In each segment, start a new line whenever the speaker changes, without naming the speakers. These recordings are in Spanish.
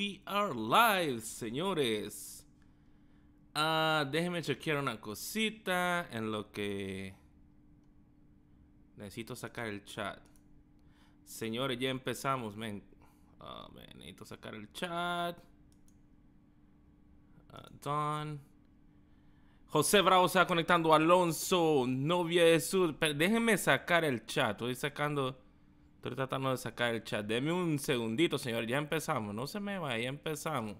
We are live, señores. Ah, déjenme chequear una cosita en lo que... Necesito sacar el chat. Señores, ya empezamos, ah, necesito sacar el chat. Ah, Don José Bravo se va conectando. Alonso, novia de su... déjenme sacar el chat. Estoy sacando Estoy tratando de sacar el chat. Deme un segundito, señor. Ya empezamos. No se me va. ya empezamos.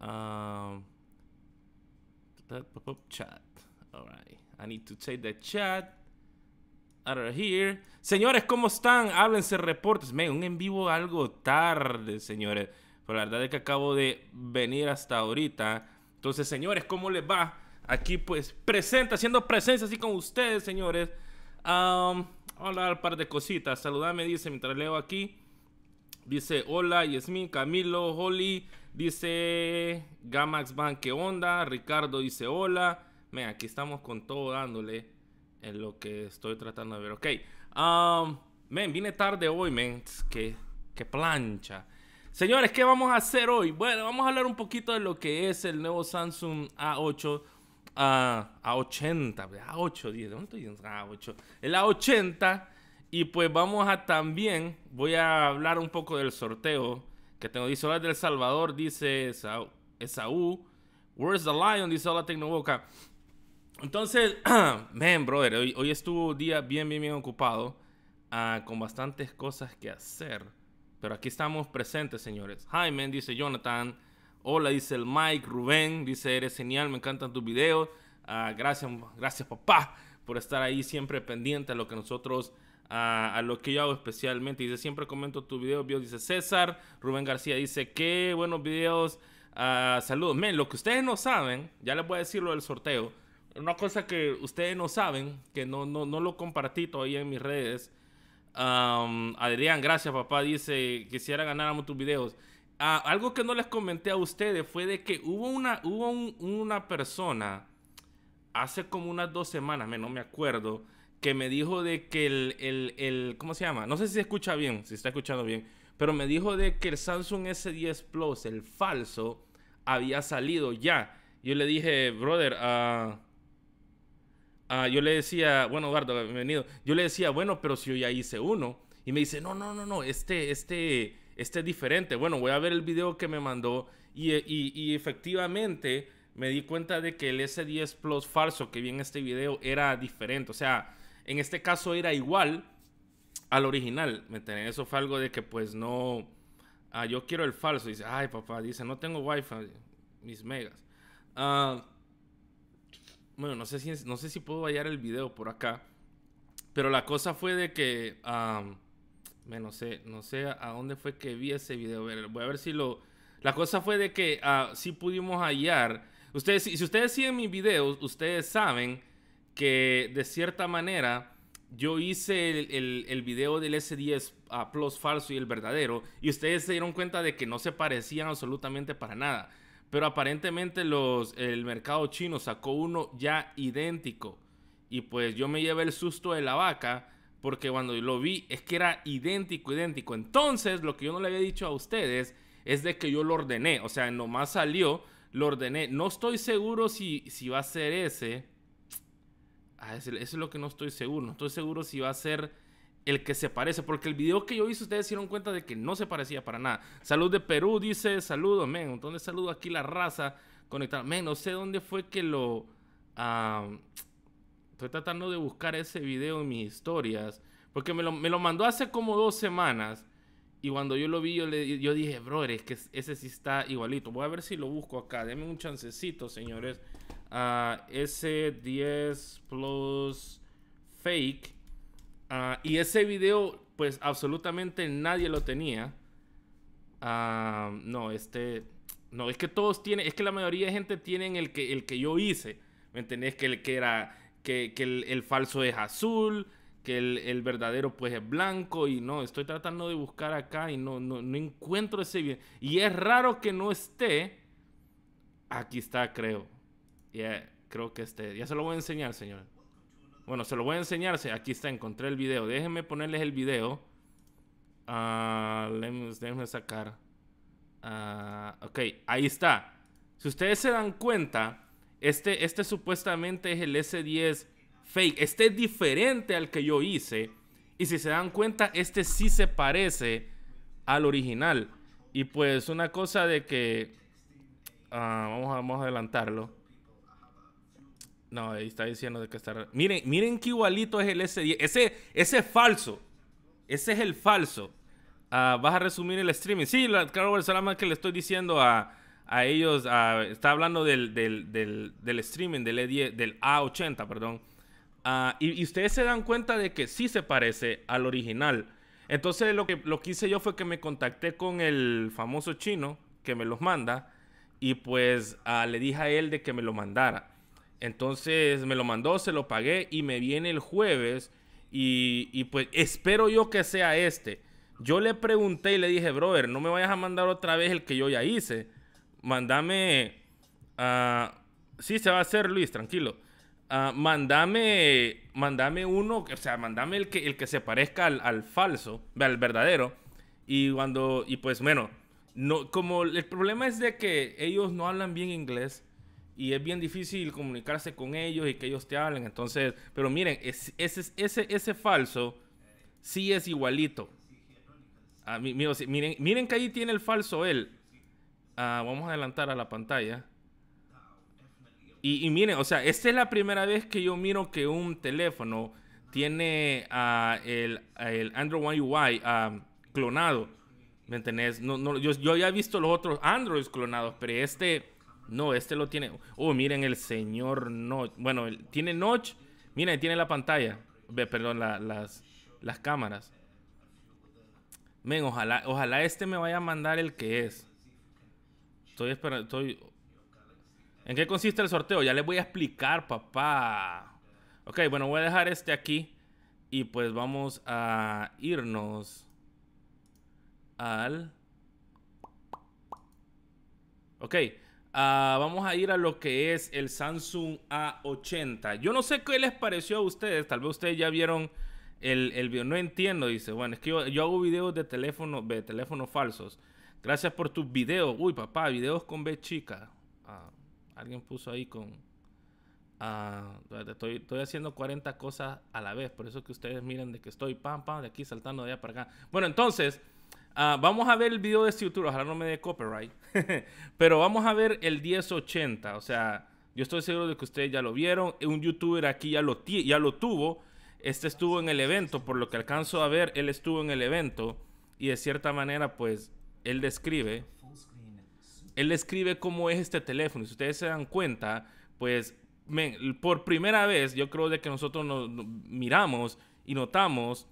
Um, chat. right. I need to take the chat. Out of here. Señores, ¿cómo están? Háblense reportes. Me un en vivo algo tarde, señores. Pero pues la verdad es que acabo de venir hasta ahorita. Entonces, señores, ¿cómo les va? Aquí, pues, presente, haciendo presencia así con ustedes, señores. Um, Hola, un par de cositas. Saludame, dice, mientras leo aquí. Dice, hola, Yasmin, Camilo, Holly. Dice, Gamax Bank, ¿qué onda? Ricardo dice, hola. Me aquí estamos con todo dándole en lo que estoy tratando de ver. Ok. men, vine tarde hoy, men. Que, que plancha. Señores, ¿qué vamos a hacer hoy? Bueno, vamos a hablar un poquito de lo que es el nuevo Samsung A8 a, a 80, pues, a 8, 10, ¿dónde estoy A 8. El A80 y pues vamos a también, voy a hablar un poco del sorteo que tengo. Dice, hola del Salvador, dice Esaú. Where's the Lion? Dice, hola Tecnoboca. Entonces, man, brother, hoy, hoy, estuvo día bien, bien, bien ocupado, ah, con bastantes cosas que hacer. Pero aquí estamos presentes, señores. Jaime, dice Jonathan. Hola, dice el Mike, Rubén, dice, eres genial, me encantan tus videos. Ah, gracias, gracias papá por estar ahí siempre pendiente a lo que nosotros, a lo que yo hago especialmente. Dice, siempre comento tus videos, dice César. Rubén García dice, qué buenos videos. Ah, saludos. Men, lo que ustedes no saben, ya les voy a decir lo del sorteo. Una cosa que ustedes no saben, que no, no, no lo compartí todavía en mis redes. Adrián, gracias papá, dice, quisiera ganar tus videos algo que no les comenté a ustedes fue de que hubo una, hubo una persona hace como unas dos semanas, me, no me acuerdo, que me dijo de que el, ¿cómo se llama? No sé si se escucha bien, si está escuchando bien, pero me dijo de que el Samsung S10 Plus, el falso, había salido ya. Yo le dije, brother, ah, ah, yo le decía, bueno, Eduardo bienvenido. Yo le decía, bueno, pero si yo ya hice uno. Y me dice, no, no, no, no, este, este, este es diferente. Bueno, voy a ver el video que me mandó y, efectivamente me di cuenta de que el S10 Plus falso que vi en este video era diferente. O sea, en este caso era igual al original. ¿Me Eso fue algo de que pues no... Ah, yo quiero el falso. Dice, ay papá, dice, no tengo wifi, mis megas. Ah, bueno, no sé, si, no sé si puedo hallar el video por acá. Pero la cosa fue de que... Ah, no sé, no sé a dónde fue que vi ese video. voy a ver si lo... La cosa fue de que si ah, sí pudimos hallar... Ustedes, si, ustedes siguen mis videos, ustedes saben que de cierta manera yo hice el, video del S10 a ah, Plus falso y el verdadero. Y ustedes se dieron cuenta de que no se parecían absolutamente para nada. Pero aparentemente los, el mercado chino sacó uno ya idéntico. Y pues yo me llevé el susto de la vaca porque cuando lo vi es que era idéntico, idéntico. Entonces, lo que yo no le había dicho a ustedes es de que yo lo ordené, o sea, nomás salió, lo ordené. No estoy seguro si, si va a ser ese. Ah, eso es lo que no estoy seguro. No estoy seguro si va a ser el que se parece, porque el video que yo hice ustedes se dieron cuenta de que no se parecía para nada. Salud de Perú dice, saludos, men, un saludo aquí la raza conectada. Men, no sé dónde fue que lo... Ah, Estoy tratando de buscar ese video en mis historias. Porque me lo, mandó hace como dos semanas. Y cuando yo lo vi, yo, le, yo dije, bro, es que ese sí está igualito. Voy a ver si lo busco acá. Denme un chancecito, señores. Uh, ah, S10 Plus Fake. Ah, y ese video, pues absolutamente nadie lo tenía. Ah, no, este. No, es que todos tienen. Es que la mayoría de gente tienen el que, el que yo hice. ¿Me entendés? Que el que era que, el, falso es azul, que el, verdadero pues es blanco y no, estoy tratando de buscar acá y no, no, encuentro ese video. Y es raro que no esté. Aquí está, creo. creo que esté. Ya se lo voy a enseñar, señor. Bueno, se lo voy a enseñar. Aquí está, encontré el video. Déjenme ponerles el video. Ah, déjenme sacar. Ah, ok, ahí está. Si ustedes se dan cuenta, este, este, supuestamente es el S10 fake. Este es diferente al que yo hice. Y si se dan cuenta, este sí se parece al original. Y pues una cosa de que... Ah, vamos, a, vamos adelantarlo. No, ahí está diciendo de que está... Miren, miren qué igualito es el S10. Ese, ese es falso. Ese es el falso. Ah, vas a resumir el streaming. Sí, claro, el salama que le estoy diciendo a a ellos, está hablando del, streaming, del, e del A80, perdón. Ah, y, ustedes se dan cuenta de que sí se parece al original. Entonces lo que, lo que hice yo fue que me contacté con el famoso chino que me los manda y pues ah, le dije a él de que me lo mandara. Entonces me lo mandó, se lo pagué y me viene el jueves y, y pues espero yo que sea este. Yo le pregunté y le dije, brother, no me vayas a mandar otra vez el que yo ya hice mandame Uh, sí, se va a hacer, Luis, tranquilo. Ah, mandame, mandame uno, o sea, mandame el que, el que se parezca al, falso, al verdadero. Y cuando, y pues bueno, no, como el problema es de que ellos no hablan bien inglés y es bien difícil comunicarse con ellos y que ellos te hablen. Entonces, pero miren, es, ese, ese, falso sí es igualito. Ah, a miren, miren que ahí tiene el falso él. Ah, vamos a adelantar a la pantalla. Y, y, miren, o sea, esta es la primera vez que yo miro que un teléfono tiene ah, el, Android One UI ah, clonado. ¿Me entendés? No, yo, ya he visto los otros Androids clonados, pero este no, este lo tiene. Oh, miren el señor no Bueno, tiene Notch. Miren, tiene la pantalla. Ve, perdón, las, las cámaras. Men, ojalá, ojalá este me vaya a mandar el que es. Estoy esperando, estoy... ¿En qué consiste el sorteo? Ya les voy a explicar, papá. Ok, bueno, voy a dejar este aquí. Y pues vamos a irnos al... Ok, ah, vamos a ir a lo que es el Samsung A80. Yo no sé qué les pareció a ustedes. Tal vez ustedes ya vieron el, el video. No entiendo, dice. Bueno, es que yo, hago videos de teléfono, de teléfonos falsos. Gracias por tus videos. Uy, papá, videos con B chica. Ah, alguien puso ahí con... Ah, estoy, estoy, haciendo 40 cosas a la vez. Por eso que ustedes miren de que estoy pam, pam, de aquí saltando de allá para acá. Bueno, entonces... Ah, vamos a ver el video de este YouTube. Ojalá no me dé copyright. Pero vamos a ver el 1080. O sea, yo estoy seguro de que ustedes ya lo vieron. Un youtuber aquí ya lo, ya lo tuvo. Este estuvo en el evento. Por lo que alcanzo a ver, él estuvo en el evento. Y de cierta manera, pues él describe, él describe cómo es este teléfono. Si ustedes se dan cuenta, pues por primera vez yo creo de que nosotros nos, miramos y notamos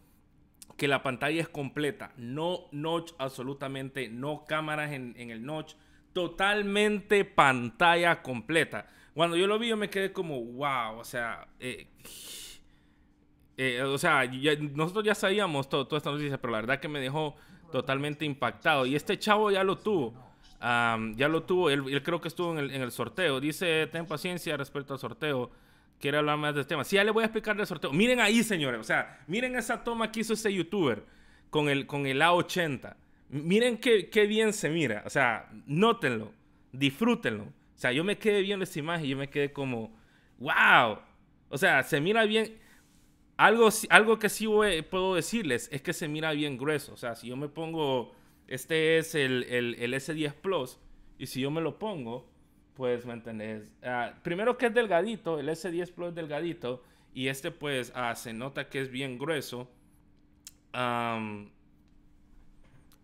que la pantalla es completa, no notch absolutamente, no cámaras en, el notch, totalmente pantalla completa. Cuando yo lo vi yo me quedé como, wow, o sea, eh, eh, o sea, nosotros ya sabíamos todo, toda esta noticia, pero la verdad que me dejó totalmente impactado. Y este chavo ya lo tuvo. ya lo tuvo, él, creo que estuvo en el, sorteo. Dice, ten paciencia respecto al sorteo. Quiere hablar más del tema. Sí, ya le voy a explicar del sorteo. Miren ahí, señores. O sea, miren esa toma que hizo este youtuber con el, con el A80. Miren qué, qué bien se mira. O sea, nótenlo. Disfrútenlo. O sea, yo me quedé viendo esta imagen y yo me quedé como, wow. O sea, se mira bien. Algo, que sí puedo decirles es que se mira bien grueso. O sea, si yo me pongo, este es el, S10 Plus, y si yo me lo pongo, pues, ¿me entendés? Ah, primero que es delgadito, el S10 Plus es delgadito, y este pues ah, se nota que es bien grueso.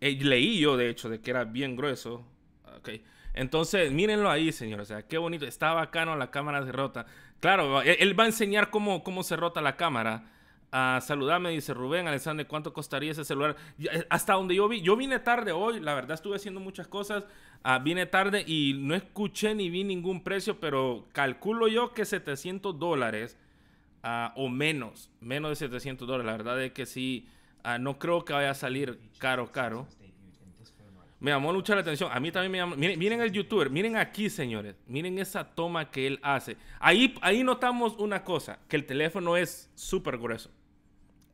Eh, leí yo, de hecho, de que era bien grueso. Entonces, mírenlo ahí, señor. O sea, qué bonito. Está bacano la cámara de rota. Claro, e, él va a enseñar cómo, cómo se rota la cámara. A saludarme, dice Rubén, Alexander, ¿cuánto costaría ese celular? Eh, hasta donde yo vi, yo vine tarde hoy, la verdad estuve haciendo muchas cosas, ah, vine tarde y no escuché ni vi ningún precio, pero calculo yo que 700 dólares ah, o menos, menos de 700 dólares, la verdad es que sí, ah, no creo que vaya a salir caro, caro. Me llamó mucho la atención. A mí también me llamó. Miren, el youtuber, miren aquí, señores. Miren esa toma que él hace. Ahí, ahí notamos una cosa: que el teléfono es súper grueso.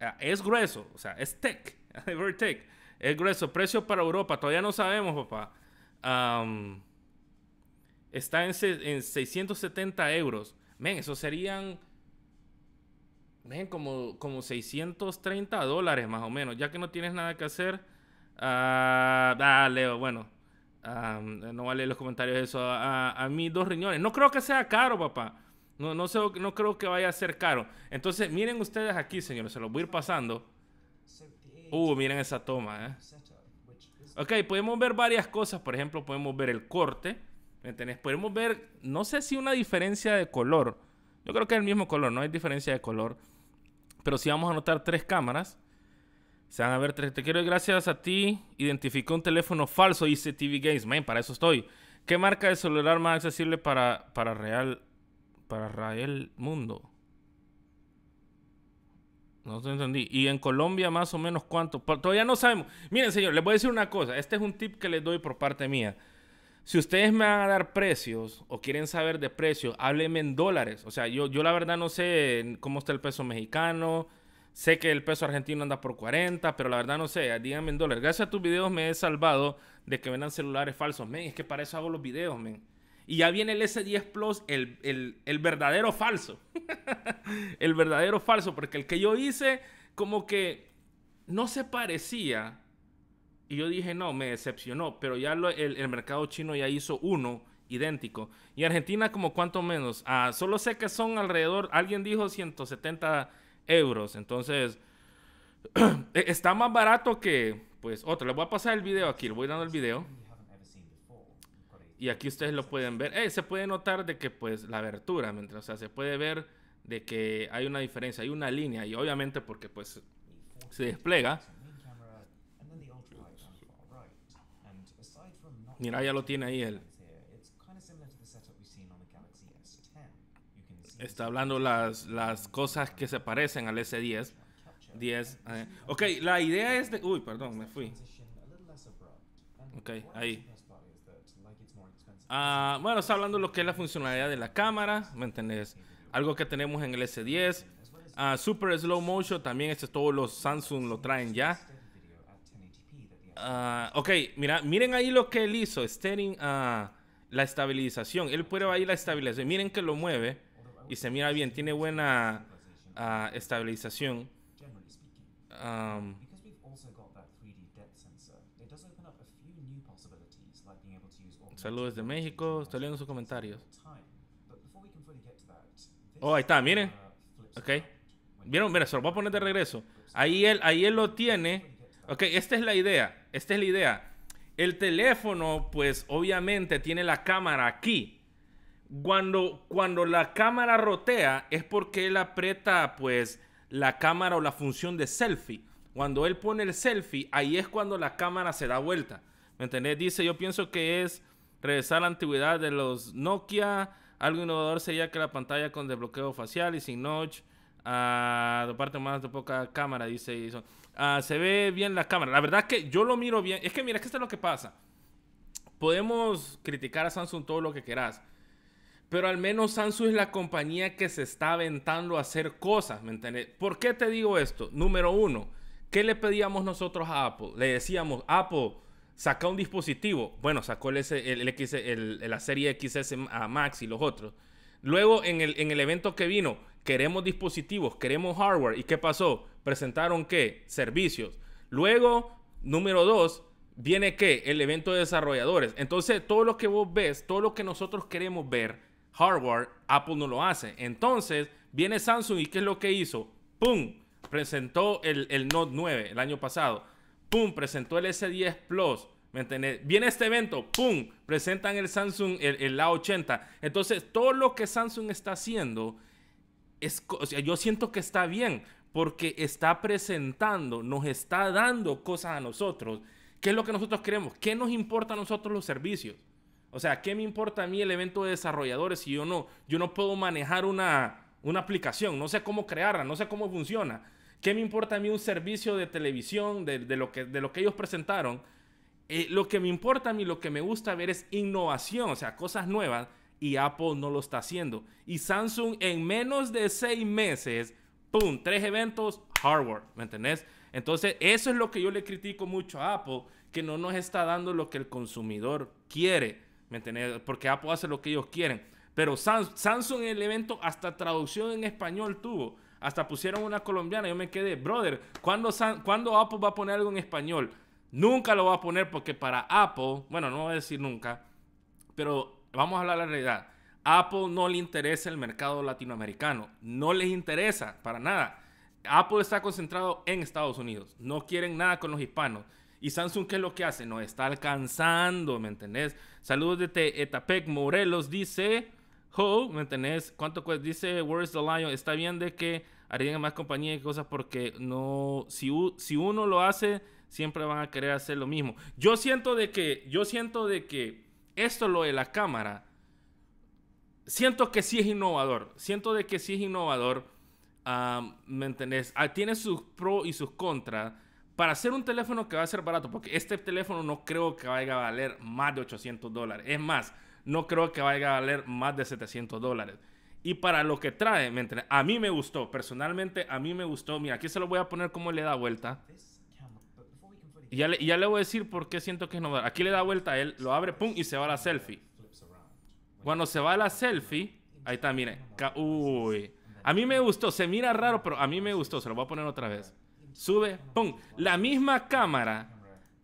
Ah, es grueso, o sea, es tech. Very tech. Es grueso. Precio para Europa, todavía no sabemos, papá. está en, 670 euros. Men, eso serían. ven como, como 630 dólares más o menos. Ya que no tienes nada que hacer Ah, ah, Leo, bueno. no vale los comentarios eso. A, a, mí dos riñones. No creo que sea caro, papá. No, no, sé, no creo que vaya a ser caro. Entonces, miren ustedes aquí, señores. Se los voy a ir pasando. Uh, miren esa toma, eh. Ok, podemos ver varias cosas. Por ejemplo, podemos ver el corte. ¿Me Podemos ver, no sé si una diferencia de color. Yo creo que es el mismo color, no hay diferencia de color. Pero si sí vamos a notar tres cámaras. Se van a ver Te quiero gracias a ti. Identificó un teléfono falso, dice TV Games. Man, para eso estoy. ¿Qué marca de celular más accesible para, para real para el mundo? No te entendí. ¿Y en Colombia más o menos cuánto? Todavía no sabemos. Miren, señor, les voy a decir una cosa. Este es un tip que les doy por parte mía. Si ustedes me van a dar precios o quieren saber de precios, háblenme en dólares. O sea, yo, yo la verdad no sé cómo está el peso mexicano, Sé que el peso argentino anda por 40, pero la verdad no sé, díganme en dólares. Gracias a tus videos me he salvado de que vendan celulares falsos, men. Es que para eso hago los videos, men. Y ya viene el S10 Plus, el, verdadero falso. el verdadero falso, porque el que yo hice como que no se parecía. Y yo dije, no, me decepcionó, pero ya el, mercado chino ya hizo uno idéntico. Y Argentina como cuánto menos. Ah, solo sé que son alrededor, alguien dijo 170 euros. Entonces, e, está más barato que, pues, otro. Les voy a pasar el video aquí, le voy dando el video. Y aquí ustedes lo pueden ver. Eh, se puede notar de que, pues, la abertura, mientras, se puede ver de que hay una diferencia, hay una línea. Y obviamente porque, pues, se despliega. Mira, ya lo tiene ahí el está hablando las, las cosas que se parecen al S10. 10, eh. Ok, la idea es de... Uy, perdón, me fui. Ok, ahí. Ah, bueno, está hablando lo que es la funcionalidad de la cámara, ¿me entendés? Algo que tenemos en el S10. Ah, super Slow Motion, también este todos los Samsung lo traen ya. Ah, ok, mira, miren ahí lo que él hizo, steering, ah, la estabilización. Él prueba ahí la estabilización. Miren que lo mueve y se mira bien, tiene buena ah, estabilización. Um, saludos de México, estoy leyendo sus comentarios. Oh, ahí está, miren. Ok. ¿Vieron? Mira, se lo voy a poner de regreso. Ahí él, ahí él lo tiene. Ok, esta es la idea. Esta es la idea. El teléfono, pues obviamente tiene la cámara aquí. Cuando, cuando la cámara rotea es porque él aprieta pues la cámara o la función de selfie. Cuando él pone el selfie, ahí es cuando la cámara se da vuelta. ¿Me entendés? Dice, yo pienso que es regresar a la antigüedad de los Nokia. Algo innovador sería que la pantalla con desbloqueo facial y sin notch. Aparte ah, de parte más de poca cámara, dice ah, se ve bien la cámara. La verdad que yo lo miro bien. Es que mira, es que esto es lo que pasa. Podemos criticar a Samsung todo lo que querás. Pero al menos Samsung es la compañía que se está aventando a hacer cosas, ¿me entiendes? ¿Por qué te digo esto? Número uno, ¿qué le pedíamos nosotros a Apple? Le decíamos, Apple, saca un dispositivo. Bueno, sacó el, la serie XS a Max y los otros. Luego, en el, en el evento que vino, queremos dispositivos, queremos hardware. ¿Y qué pasó? Presentaron qué? Servicios. Luego, número dos, viene qué? El evento de desarrolladores. Entonces, todo lo que vos ves, todo lo que nosotros queremos ver, hardware, Apple no lo hace. Entonces, viene Samsung y ¿qué es lo que hizo? ¡Pum! Presentó el, el Note 9 el año pasado. ¡Pum! Presentó el S10 Plus. ¿Me entiendes? Viene este evento, ¡pum! Presentan el Samsung, el, el A80. Entonces, todo lo que Samsung está haciendo, es, o sea, yo siento que está bien, porque está presentando, nos está dando cosas a nosotros. ¿Qué es lo que nosotros queremos? ¿Qué nos importa a nosotros los servicios? O sea, ¿qué me importa a mí el evento de desarrolladores si yo no, yo no puedo manejar una, una aplicación? No sé cómo crearla, no sé cómo funciona. ¿Qué me importa a mí un servicio de televisión, de, lo, que, de lo que ellos presentaron? Eh, lo que me importa a mí, lo que me gusta ver es innovación, o sea, cosas nuevas. Y Apple no lo está haciendo. Y Samsung en menos de seis meses, ¡pum! Tres eventos, hardware, ¿me entendés? Entonces, eso es lo que yo le critico mucho a Apple, que no nos está dando lo que el consumidor quiere. ¿Me Porque Apple hace lo que ellos quieren. Pero Samsung en el evento hasta traducción en español tuvo. Hasta pusieron una colombiana. Yo me quedé, brother, ¿cuándo, Apple va a poner algo en español? Nunca lo va a poner porque para Apple, bueno, no voy a decir nunca, pero vamos a hablar la realidad. Apple no le interesa el mercado latinoamericano. No les interesa para nada. Apple está concentrado en Estados Unidos. No quieren nada con los hispanos. ¿Y Samsung qué es lo que hace? No, está alcanzando, ¿me entendés? Saludos de Etapec Morelos, dice... ¿me entendés? ¿Cuánto cuesta? Dice Where's the Lion. Está bien de que harían más compañía y cosas porque no... Si, uno lo hace, siempre van a querer hacer lo mismo. Yo siento de que... Yo siento de que esto lo de la cámara... Siento que sí es innovador. Siento de que sí es innovador. Ah, ¿Me entendés? Ah, tiene sus pros y sus contras para hacer un teléfono que va a ser barato, porque este teléfono no creo que vaya a valer más de 800 dólares. Es más, no creo que vaya a valer más de 700 dólares. Y para lo que trae, a mí me gustó, personalmente a mí me gustó. Mira, aquí se lo voy a poner como le da vuelta. Y ya le, voy a decir por qué siento que es novedad. Aquí le da vuelta a él, lo abre, pum, y se va a la selfie. Cuando se va a la selfie, ahí está, mire. Uy. A mí me gustó, se mira raro, pero a mí me gustó. Se lo voy a poner otra vez sube, pum. La misma cámara,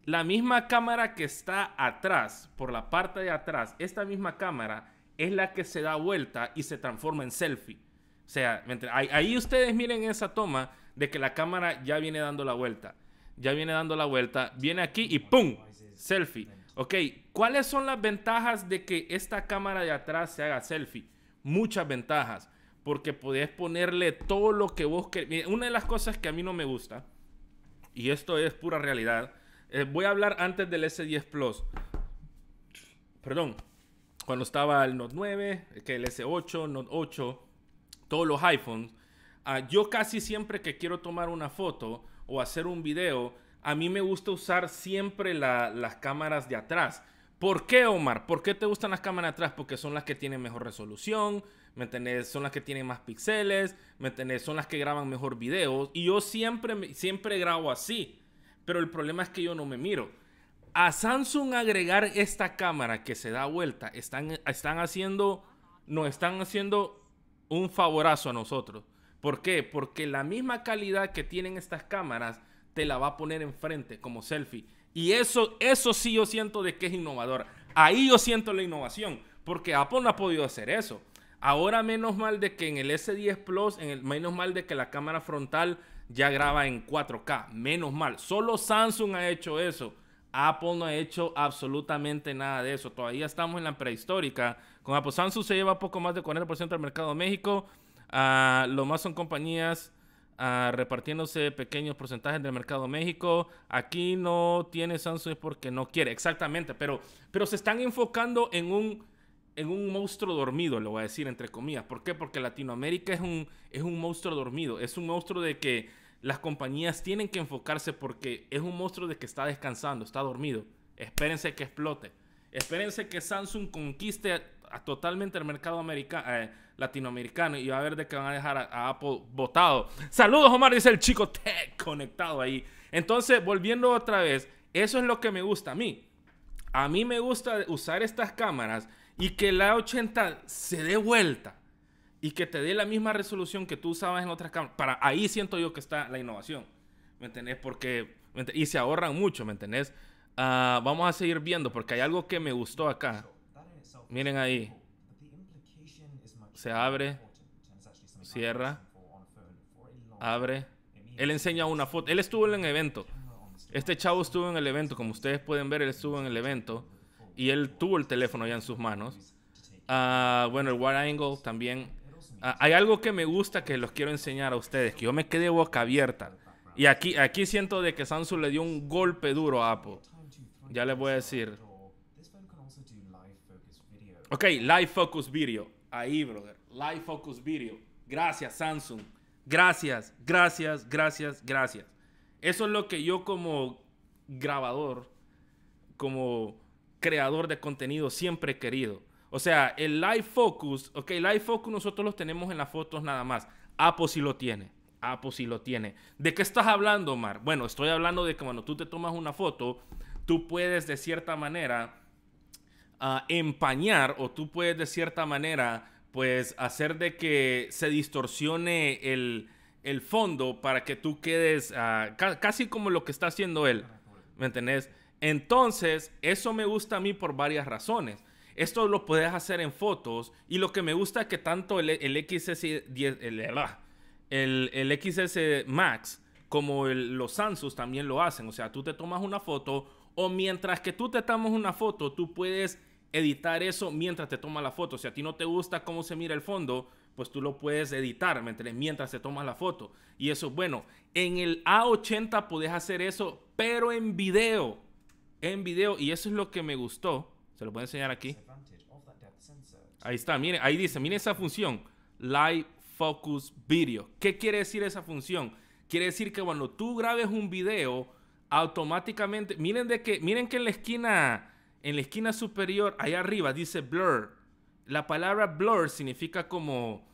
la misma cámara que está atrás, por la parte de atrás, esta misma cámara es la que se da vuelta y se transforma en selfie. O sea, ahí ustedes miren esa toma de que la cámara ya viene dando la vuelta. Ya viene dando la vuelta, viene aquí y ¡pum! Selfie. Ok, ¿cuáles son las ventajas de que esta cámara de atrás se haga selfie? Muchas ventajas porque podés ponerle todo lo que vos querés. Una de las cosas que a mí no me gusta, y esto es pura realidad, eh, voy a hablar antes del S10 Plus. Perdón, cuando estaba el Note 9, que el S8, Note 8, todos los iPhones, ah, yo casi siempre que quiero tomar una foto o hacer un video, a mí me gusta usar siempre las cámaras de atrás. ¿Por qué, Omar? ¿Por qué te gustan las cámaras de atrás? Porque son las que tienen mejor resolución, son las que tienen más píxeles, Son las que graban mejor videos. Y yo siempre, siempre grabo así, pero el problema es que yo no me miro. A Samsung agregar esta cámara que se da vuelta, están, están haciendo, nos están haciendo un favorazo a nosotros. ¿Por qué? Porque la misma calidad que tienen estas cámaras te la va a poner enfrente como selfie. Y eso, eso sí yo siento de que es innovador. Ahí yo siento la innovación, porque Apple no ha podido hacer eso. Ahora menos mal de que en el S10 Plus, en el, menos mal de que la cámara frontal ya graba en 4K. Menos mal. Solo Samsung ha hecho eso. Apple no ha hecho absolutamente nada de eso. Todavía estamos en la prehistórica. Con Apple Samsung se lleva poco más de 40% del mercado de México. Ah, lo más son compañías ah, repartiéndose pequeños porcentajes del mercado de México. Aquí no tiene Samsung porque no quiere, exactamente. Pero, pero se están enfocando en un en un monstruo dormido, lo voy a decir entre comillas. ¿Por qué? Porque Latinoamérica es un, es un monstruo dormido, es un monstruo de que las compañías tienen que enfocarse porque es un monstruo de que está descansando, está dormido. Espérense que explote. Espérense que Samsung conquiste totalmente el mercado eh, latinoamericano y va a ver de que van a dejar a, Apple votado. Saludos, Omar, dice el chico tech conectado ahí. Entonces, volviendo otra vez, eso es lo que me gusta a mí. A mí me gusta usar estas cámaras y que la 80 se dé vuelta y que te dé la misma resolución que tú usabas en otras cámaras, para ahí siento yo que está la innovación. ¿Me entendés? Porque, y se ahorran mucho, ¿me entendés? Ah, vamos a seguir viendo porque hay algo que me gustó acá. Miren ahí. Se abre. Cierra. Abre. Él enseña una foto. Él estuvo en el evento. Este chavo estuvo en el evento. Como ustedes pueden ver, él estuvo en el evento y él tuvo el teléfono ya en sus manos. Ah, bueno, el wide Angle también. Ah, hay algo que me gusta que los quiero enseñar a ustedes, que yo me quedé boca abierta. Y aquí, aquí siento de que Samsung le dio un golpe duro a Apple. Ya les voy a decir. Ok, Live Focus Video. Ahí, brother. Live Focus Video. Gracias, Samsung. Gracias, gracias, gracias, gracias. Eso es lo que yo como grabador, como creador de contenido siempre querido. O sea, el live focus, ok, live focus nosotros lo tenemos en las fotos nada más. Apo sí lo tiene. Apo sí lo tiene. ¿De qué estás hablando, Omar? Bueno, estoy hablando de que cuando tú te tomas una foto, tú puedes de cierta manera ah, empañar o tú puedes de cierta manera, pues, hacer de que se distorsione el, fondo para que tú quedes ah, casi como lo que está haciendo él. ¿Me entendés? Entonces, eso me gusta a mí por varias razones. Esto lo puedes hacer en fotos y lo que me gusta es que tanto el, XS, el, el XS Max como los Samsung también lo hacen. O sea, tú te tomas una foto o mientras que tú te tomas una foto, tú puedes editar eso mientras te tomas la foto. Si a ti no te gusta cómo se mira el fondo, pues tú lo puedes editar mientras te tomas la foto. Y eso bueno. En el A80 puedes hacer eso, pero en video en video y eso es lo que me gustó. Se lo puedo enseñar aquí. Ahí está, miren, ahí dice, miren esa función, Live Focus Video. ¿Qué quiere decir esa función? Quiere decir que cuando tú grabes un video, automáticamente, miren de que, miren que en la esquina, en la esquina superior, ahí arriba dice blur. La palabra blur significa como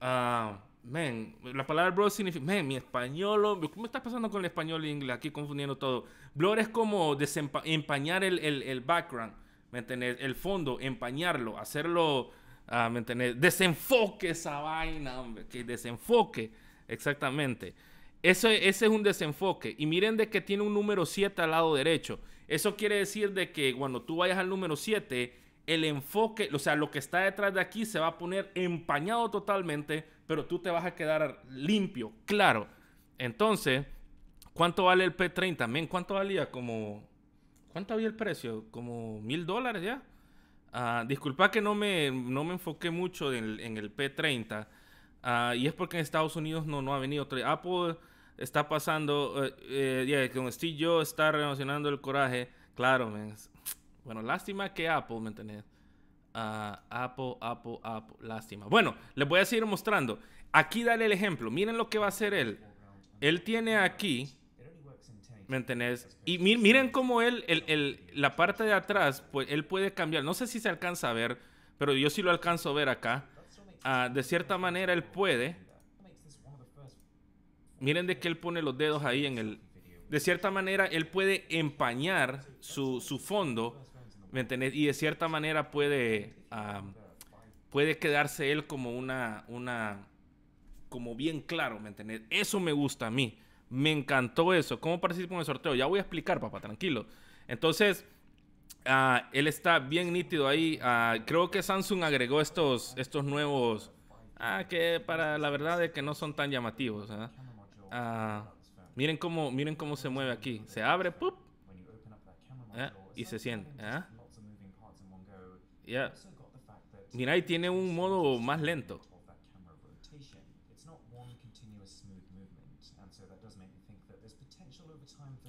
ah, la palabra blur significa, mi español, ¿Cómo estás pasando con el español e inglés? Aquí confundiendo todo. Blur es como empañar el, background, El fondo, empañarlo, hacerlo, ah, Desenfoque esa vaina, hombre, que desenfoque, exactamente. eso ese es un desenfoque. Y miren de que tiene un número 7 al lado derecho. Eso quiere decir de que cuando tú vayas al número 7, el enfoque, o sea, lo que está detrás de aquí se va a poner empañado totalmente pero tú te vas a quedar limpio, claro. Entonces, ¿cuánto vale el P30? ¿cuánto valía? Como, ¿cuánto había el precio? Como mil dólares ya. Ah, disculpa que no me, no me enfoqué mucho en, el P30. Ah, y es porque en Estados Unidos no, no ha venido. Apple está pasando, eh, yeah, con Steve Jobs está relacionando el coraje. Claro, men. Bueno, lástima que Apple, ¿me entiendes? Uh, ah, Apple, Apple, Lástima. Bueno, les voy a seguir mostrando. Aquí dale el ejemplo. Miren lo que va a hacer él. Él tiene aquí. ¿Me Y miren cómo él, la parte de atrás, pues, él puede cambiar. No sé si se alcanza a ver, pero yo sí lo alcanzo a ver acá. Ah, de cierta manera él puede. Miren de que él pone los dedos ahí en el... De cierta manera él puede empañar su fondo ¿Me Y de cierta manera puede, puede quedarse él como una, una, como bien claro, ¿me Eso me gusta a mí. Me encantó eso. ¿Cómo participo en el sorteo? Ya voy a explicar, papá, tranquilo. Entonces, ah, él está bien nítido ahí. Ah, creo que Samsung agregó estos, estos nuevos, Ah, que para la verdad es que no son tan llamativos. ¿ah? miren, cómo, miren cómo se mueve aquí. Se abre, ¡pup! ¿Eh? y se siente. ¿eh? Ya. y tiene un modo más lento.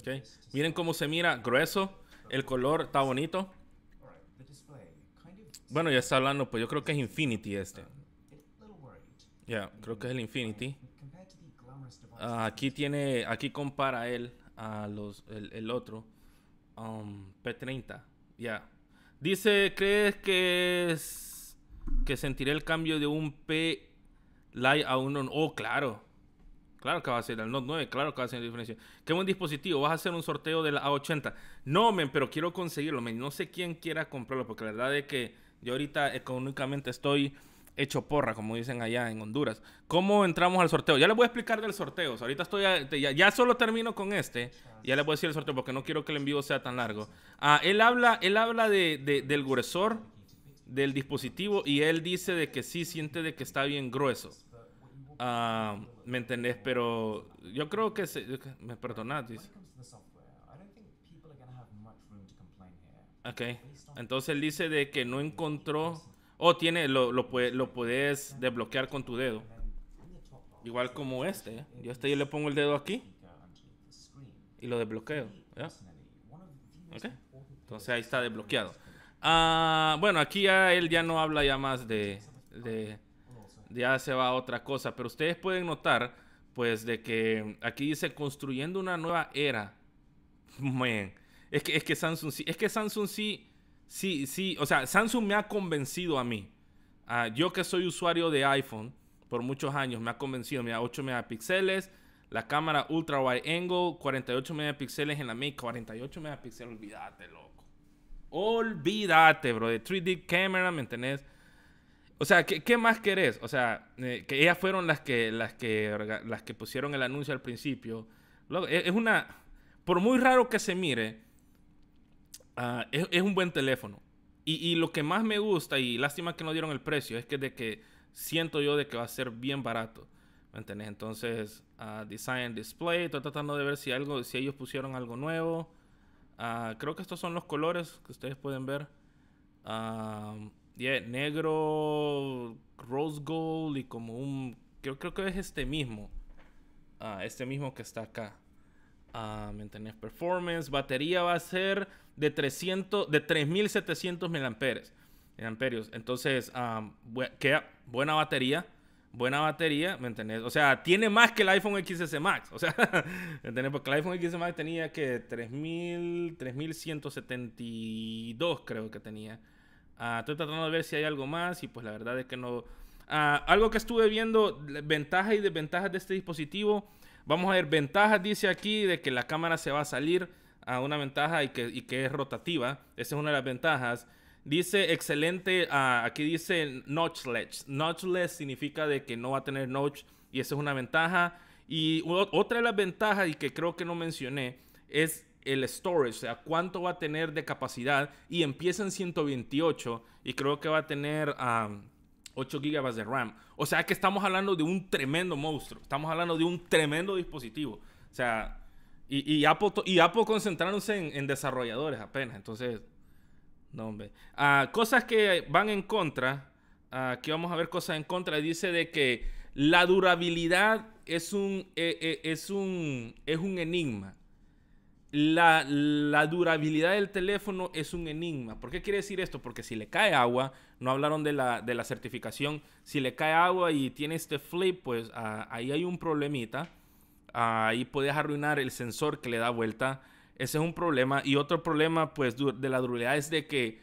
Okay. Miren cómo se mira grueso. El color está bonito. Bueno, ya está hablando, pues yo creo que es Infinity este. Ya, creo que es el Infinity. Ah, aquí tiene, aquí compara él a los, el, otro um, P30. Ya, Dice, ¿crees que que sentiré el cambio de un P Lite a un Oh, claro. Claro que va a ser el Note 9, claro que va a ser la diferencia. Qué buen dispositivo, vas a hacer un sorteo de la A80. No, men, pero quiero conseguirlo, men. No sé quién quiera comprarlo, porque la verdad es que yo ahorita económicamente estoy hecho porra, como dicen allá en Honduras. ¿Cómo entramos al sorteo? Ya les voy a explicar del sorteo. ahorita estoy. ya, solo termino con este. Ya les voy a decir el sorteo porque no quiero que el envío sea tan largo. Ah, él habla, él habla de, del gruesor del dispositivo y él dice de que sí siente de que está bien grueso. Ah, ¿Me entendés? Pero yo creo que. Se, me perdonas. dice. Ok. Entonces él dice de que no encontró o tiene, lo, lo, puedes desbloquear con tu dedo. Igual como este. ¿eh? Yo este le pongo el dedo aquí. Y lo desbloqueo. Entonces ahí está desbloqueado. Ah, bueno, aquí ya él ya no habla ya más de, Ya se va a otra cosa. Pero ustedes pueden notar, pues, de que aquí dice construyendo una nueva era. Es que, es que Samsung sí. Es que Samsung sí Sí, sí, o sea, Samsung me ha convencido a mí. Ah, yo que soy usuario de iPhone por muchos años, me ha convencido. Mira, 8 megapíxeles, la cámara ultra wide angle, 48 megapíxeles en la micro, 48 megapíxeles, olvídate, loco. Olvídate, bro, de 3D camera, ¿me entendés? O sea, ¿qué, más querés? O sea, eh, que ellas fueron las que, las, que, las que pusieron el anuncio al principio. E, es una... Por muy raro que se mire, Ah, es, un buen teléfono. Y, lo que más me gusta, y lástima que no dieron el precio, es que de que siento yo de que va a ser bien barato. ¿Me Entonces, uh, Design Display, estoy tratando de ver si algo, si ellos pusieron algo nuevo. Ah, creo que estos son los colores que ustedes pueden ver. negro, rose gold y como un... Creo, creo que es este mismo. este mismo que está acá a ah, performance. Batería va a ser de 300, de 3700 amperios. Entonces, ah, buena batería. Buena batería, ¿me entendés? O sea, tiene más que el iPhone XS Max. O sea, ¿me Porque el iPhone XS Max tenía que 3000, 3172 creo que tenía. Ah, estoy tratando de ver si hay algo más y pues la verdad es que no. algo que estuve viendo, ventajas y desventajas de este dispositivo Vamos a ver, ventajas dice aquí de que la cámara se va a salir a una ventaja y que, que es rotativa. Esa es una de las ventajas. Dice excelente, ah, aquí dice notchless. Notchless significa de que no va a tener notch y esa es una ventaja. Y otra de las ventajas y que creo que no mencioné es el storage, o sea, cuánto va a tener de capacidad y empieza en 128 y creo que va a tener... 8 GB de RAM. O sea que estamos hablando de un tremendo monstruo. Estamos hablando de un tremendo dispositivo. O sea, y, y Apple, y Apple concentrándose en, desarrolladores apenas. Entonces, no, hombre. Ah, cosas que van en contra. Ah, aquí vamos a ver cosas en contra. Dice de que la durabilidad es un, eh, eh, es un, es un enigma la, durabilidad del teléfono es un enigma. ¿Por qué quiere decir esto? Porque si le cae agua, no hablaron de la, certificación, si le cae agua y tiene este flip, pues ah, ahí hay un problemita. ahí puedes arruinar el sensor que le da vuelta. Ese es un problema. Y otro problema pues de la durabilidad es de que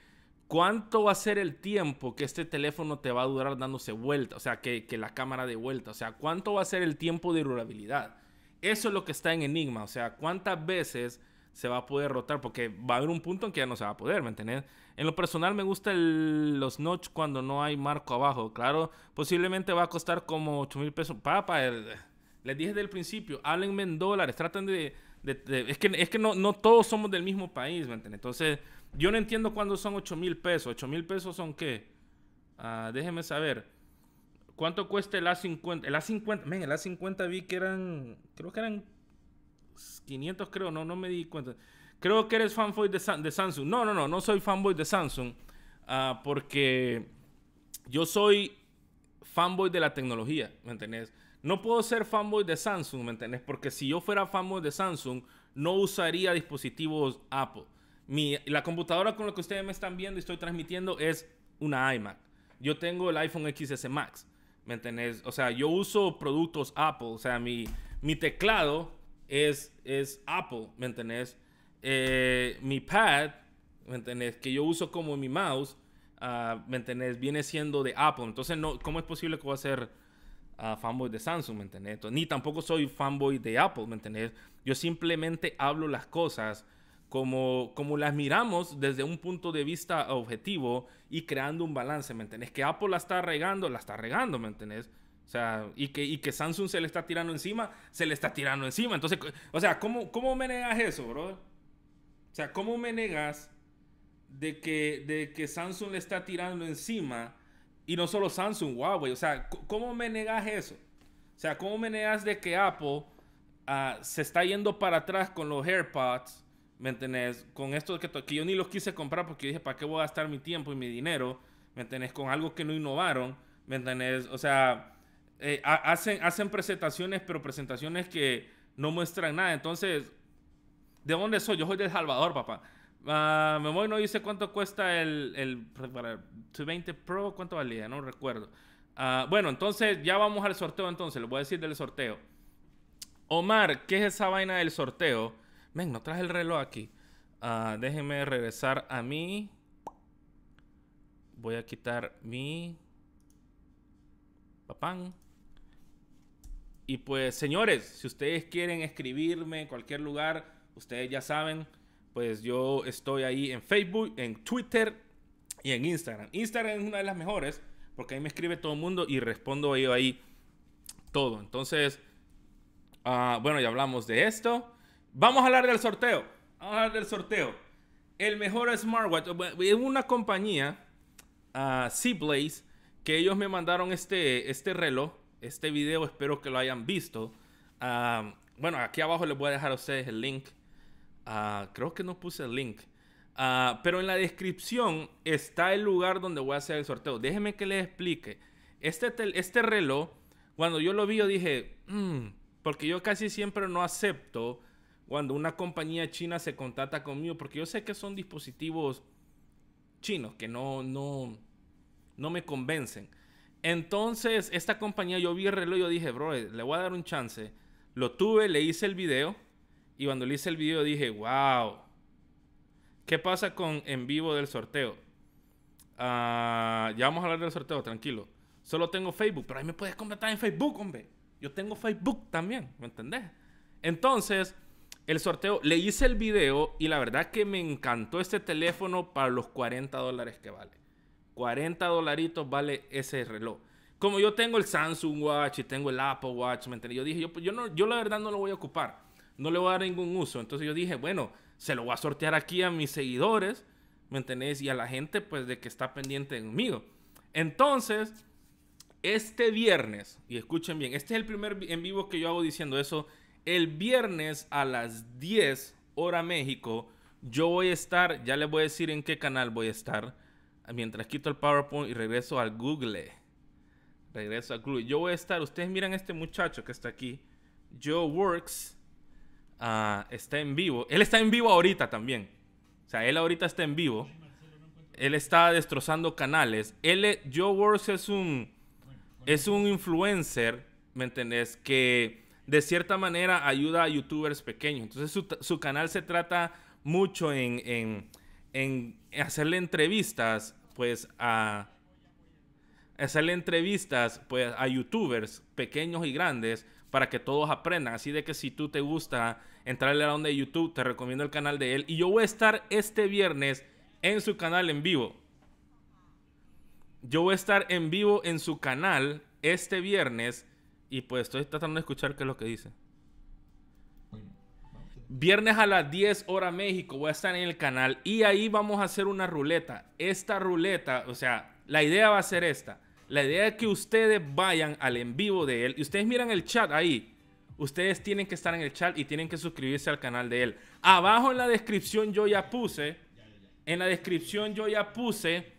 cuánto va a ser el tiempo que este teléfono te va a durar dándose vuelta, o sea, que, que la cámara de vuelta, o sea, cuánto va a ser el tiempo de durabilidad. Eso es lo que está en Enigma, o sea, cuántas veces se va a poder rotar, porque va a haber un punto en que ya no se va a poder, ¿me entiendes? En lo personal me gustan los notch cuando no hay marco abajo, claro, posiblemente va a costar como 8 mil pesos. Papá, les dije desde el principio, háblenme en dólares, traten de... es que, es que no, no todos somos del mismo país, ¿me entiendes? Entonces, yo no entiendo cuándo son 8 mil pesos. 8 mil pesos son qué? Ah, Déjenme saber. ¿Cuánto cuesta el A50? El A50, men, el A50 vi que eran, creo que eran 500, creo, no, no me di cuenta. Creo que eres fanboy de, Samsung. No, no, no, no soy fanboy de Samsung. Ah, porque yo soy fanboy de la tecnología, ¿me entendés? No puedo ser fanboy de Samsung, ¿me entendés? Porque si yo fuera fanboy de Samsung, no usaría dispositivos Apple. Mi, la computadora con la que ustedes me están viendo y estoy transmitiendo es una iMac. Yo tengo el iPhone XS Max. ¿Me entiendes? O sea, yo uso productos Apple. O sea, mi, mi teclado es, es Apple, ¿me entiendes? Eh, mi pad, ¿me entiendes? Que yo uso como mi mouse, ah, ¿me entendés? Viene siendo de Apple. Entonces, no, ¿cómo es posible que voy a ser ah, fanboy de Samsung, ¿me entiendes? ni tampoco soy fanboy de Apple, ¿me entiendes? Yo simplemente hablo las cosas como, las miramos desde un punto de vista objetivo y creando un balance, ¿me entiendes? Que Apple la está regando, la está regando, ¿me entendés? O sea, y que, que Samsung se le está tirando encima, se le está tirando encima. Entonces, o sea, ¿cómo, cómo me negas eso, brother? O sea, ¿cómo me negas de que, de que Samsung le está tirando encima? Y no solo Samsung, Huawei. O sea, ¿cómo me negas eso? O sea, ¿cómo me negas de que Apple ah, se está yendo para atrás con los AirPods? ¿Me entiendes? Con esto que, yo ni los quise comprar porque dije, ¿para qué voy a gastar mi tiempo y mi dinero? ¿Me tenés Con algo que no innovaron. ¿Me entiendes? O sea, eh, hacen, hacen presentaciones, pero presentaciones que no muestran nada. Entonces, ¿de dónde soy? Yo soy de El Salvador, papá. Ah, me voy, no dice cuánto cuesta el, el, 20 Pro, cuánto valía, no recuerdo. Ah, bueno, entonces ya vamos al sorteo entonces, les voy a decir del sorteo. Omar, ¿qué es esa vaina del sorteo? Ven, no traje el reloj aquí. Ah, déjenme regresar a mí. Voy a quitar mi... Papán. Y pues, señores, si ustedes quieren escribirme en cualquier lugar, ustedes ya saben, pues yo estoy ahí en Facebook, en Twitter y en Instagram. Instagram es una de las mejores porque ahí me escribe todo el mundo y respondo yo ahí todo. Entonces, ah, bueno, ya hablamos de esto. Vamos a hablar del sorteo. Vamos a hablar del sorteo. El mejor smartwatch. Es eh, una compañía, ah, Seablaze, que ellos me mandaron este, este reloj, este video. Espero que lo hayan visto. Ah, bueno, aquí abajo les voy a dejar a ustedes el link. Ah, creo que no puse el link. pero en la descripción está el lugar donde voy a hacer el sorteo. Déjenme que les explique. Este, este reloj, cuando yo lo vi, yo dije, mm", porque yo casi siempre no acepto cuando una compañía china se contacta conmigo, porque yo sé que son dispositivos chinos que no, no, no me convencen. Entonces, esta compañía, yo vi el reloj y yo dije, bro, eh, le voy a dar un chance. Lo tuve, le hice el video. Y cuando le hice el video dije, wow. ¿Qué pasa con en vivo del sorteo? Ah, ya vamos a hablar del sorteo, tranquilo. Solo tengo Facebook, pero ahí me puedes contratar en Facebook, hombre. Yo tengo Facebook también, ¿me entendés? Entonces, el sorteo. Le hice el video y la verdad que me encantó este teléfono para los 40 dólares que vale. 40 dolaritos vale ese reloj. Como yo tengo el Samsung Watch y tengo el Apple Watch, ¿me Yo dije, pues, yo, no, yo la verdad no lo voy a ocupar. No le voy a dar ningún uso. Entonces yo dije, bueno, se lo voy a sortear aquí a mis seguidores, ¿me entendés? Y a la gente, pues, de que está pendiente conmigo. Entonces, este viernes, y escuchen bien, este es el primer en vivo que yo hago diciendo eso el viernes a las 10 hora México, yo voy a estar, ya les voy a decir en qué canal voy a estar, mientras quito el PowerPoint y regreso al Google. Regreso al Google. Yo voy a estar, ustedes miran a este muchacho que está aquí, Joe Works, ah, está en vivo. Él está en vivo ahorita también. O sea, él ahorita está en vivo. Él está destrozando canales. Él, Joe Works es un, es un influencer, ¿me entendés? Que de cierta manera ayuda a youtubers pequeños. Entonces su, canal se trata mucho en, hacerle entrevistas, pues a hacerle entrevistas pues a youtubers pequeños y grandes para que todos aprendan. Así de que si tú te gusta entrarle a la onda de YouTube, te recomiendo el canal de él. Y yo voy a estar este viernes en su canal en vivo. Yo voy a estar en vivo en su canal este viernes y pues estoy tratando de escuchar qué es lo que dice. Viernes a las 10 hora México voy a estar en el canal y ahí vamos a hacer una ruleta. Esta ruleta, o sea, la idea va a ser esta. La idea es que ustedes vayan al en vivo de él y ustedes miran el chat ahí. Ustedes tienen que estar en el chat y tienen que suscribirse al canal de él. Abajo en la descripción yo ya puse, en la descripción yo ya puse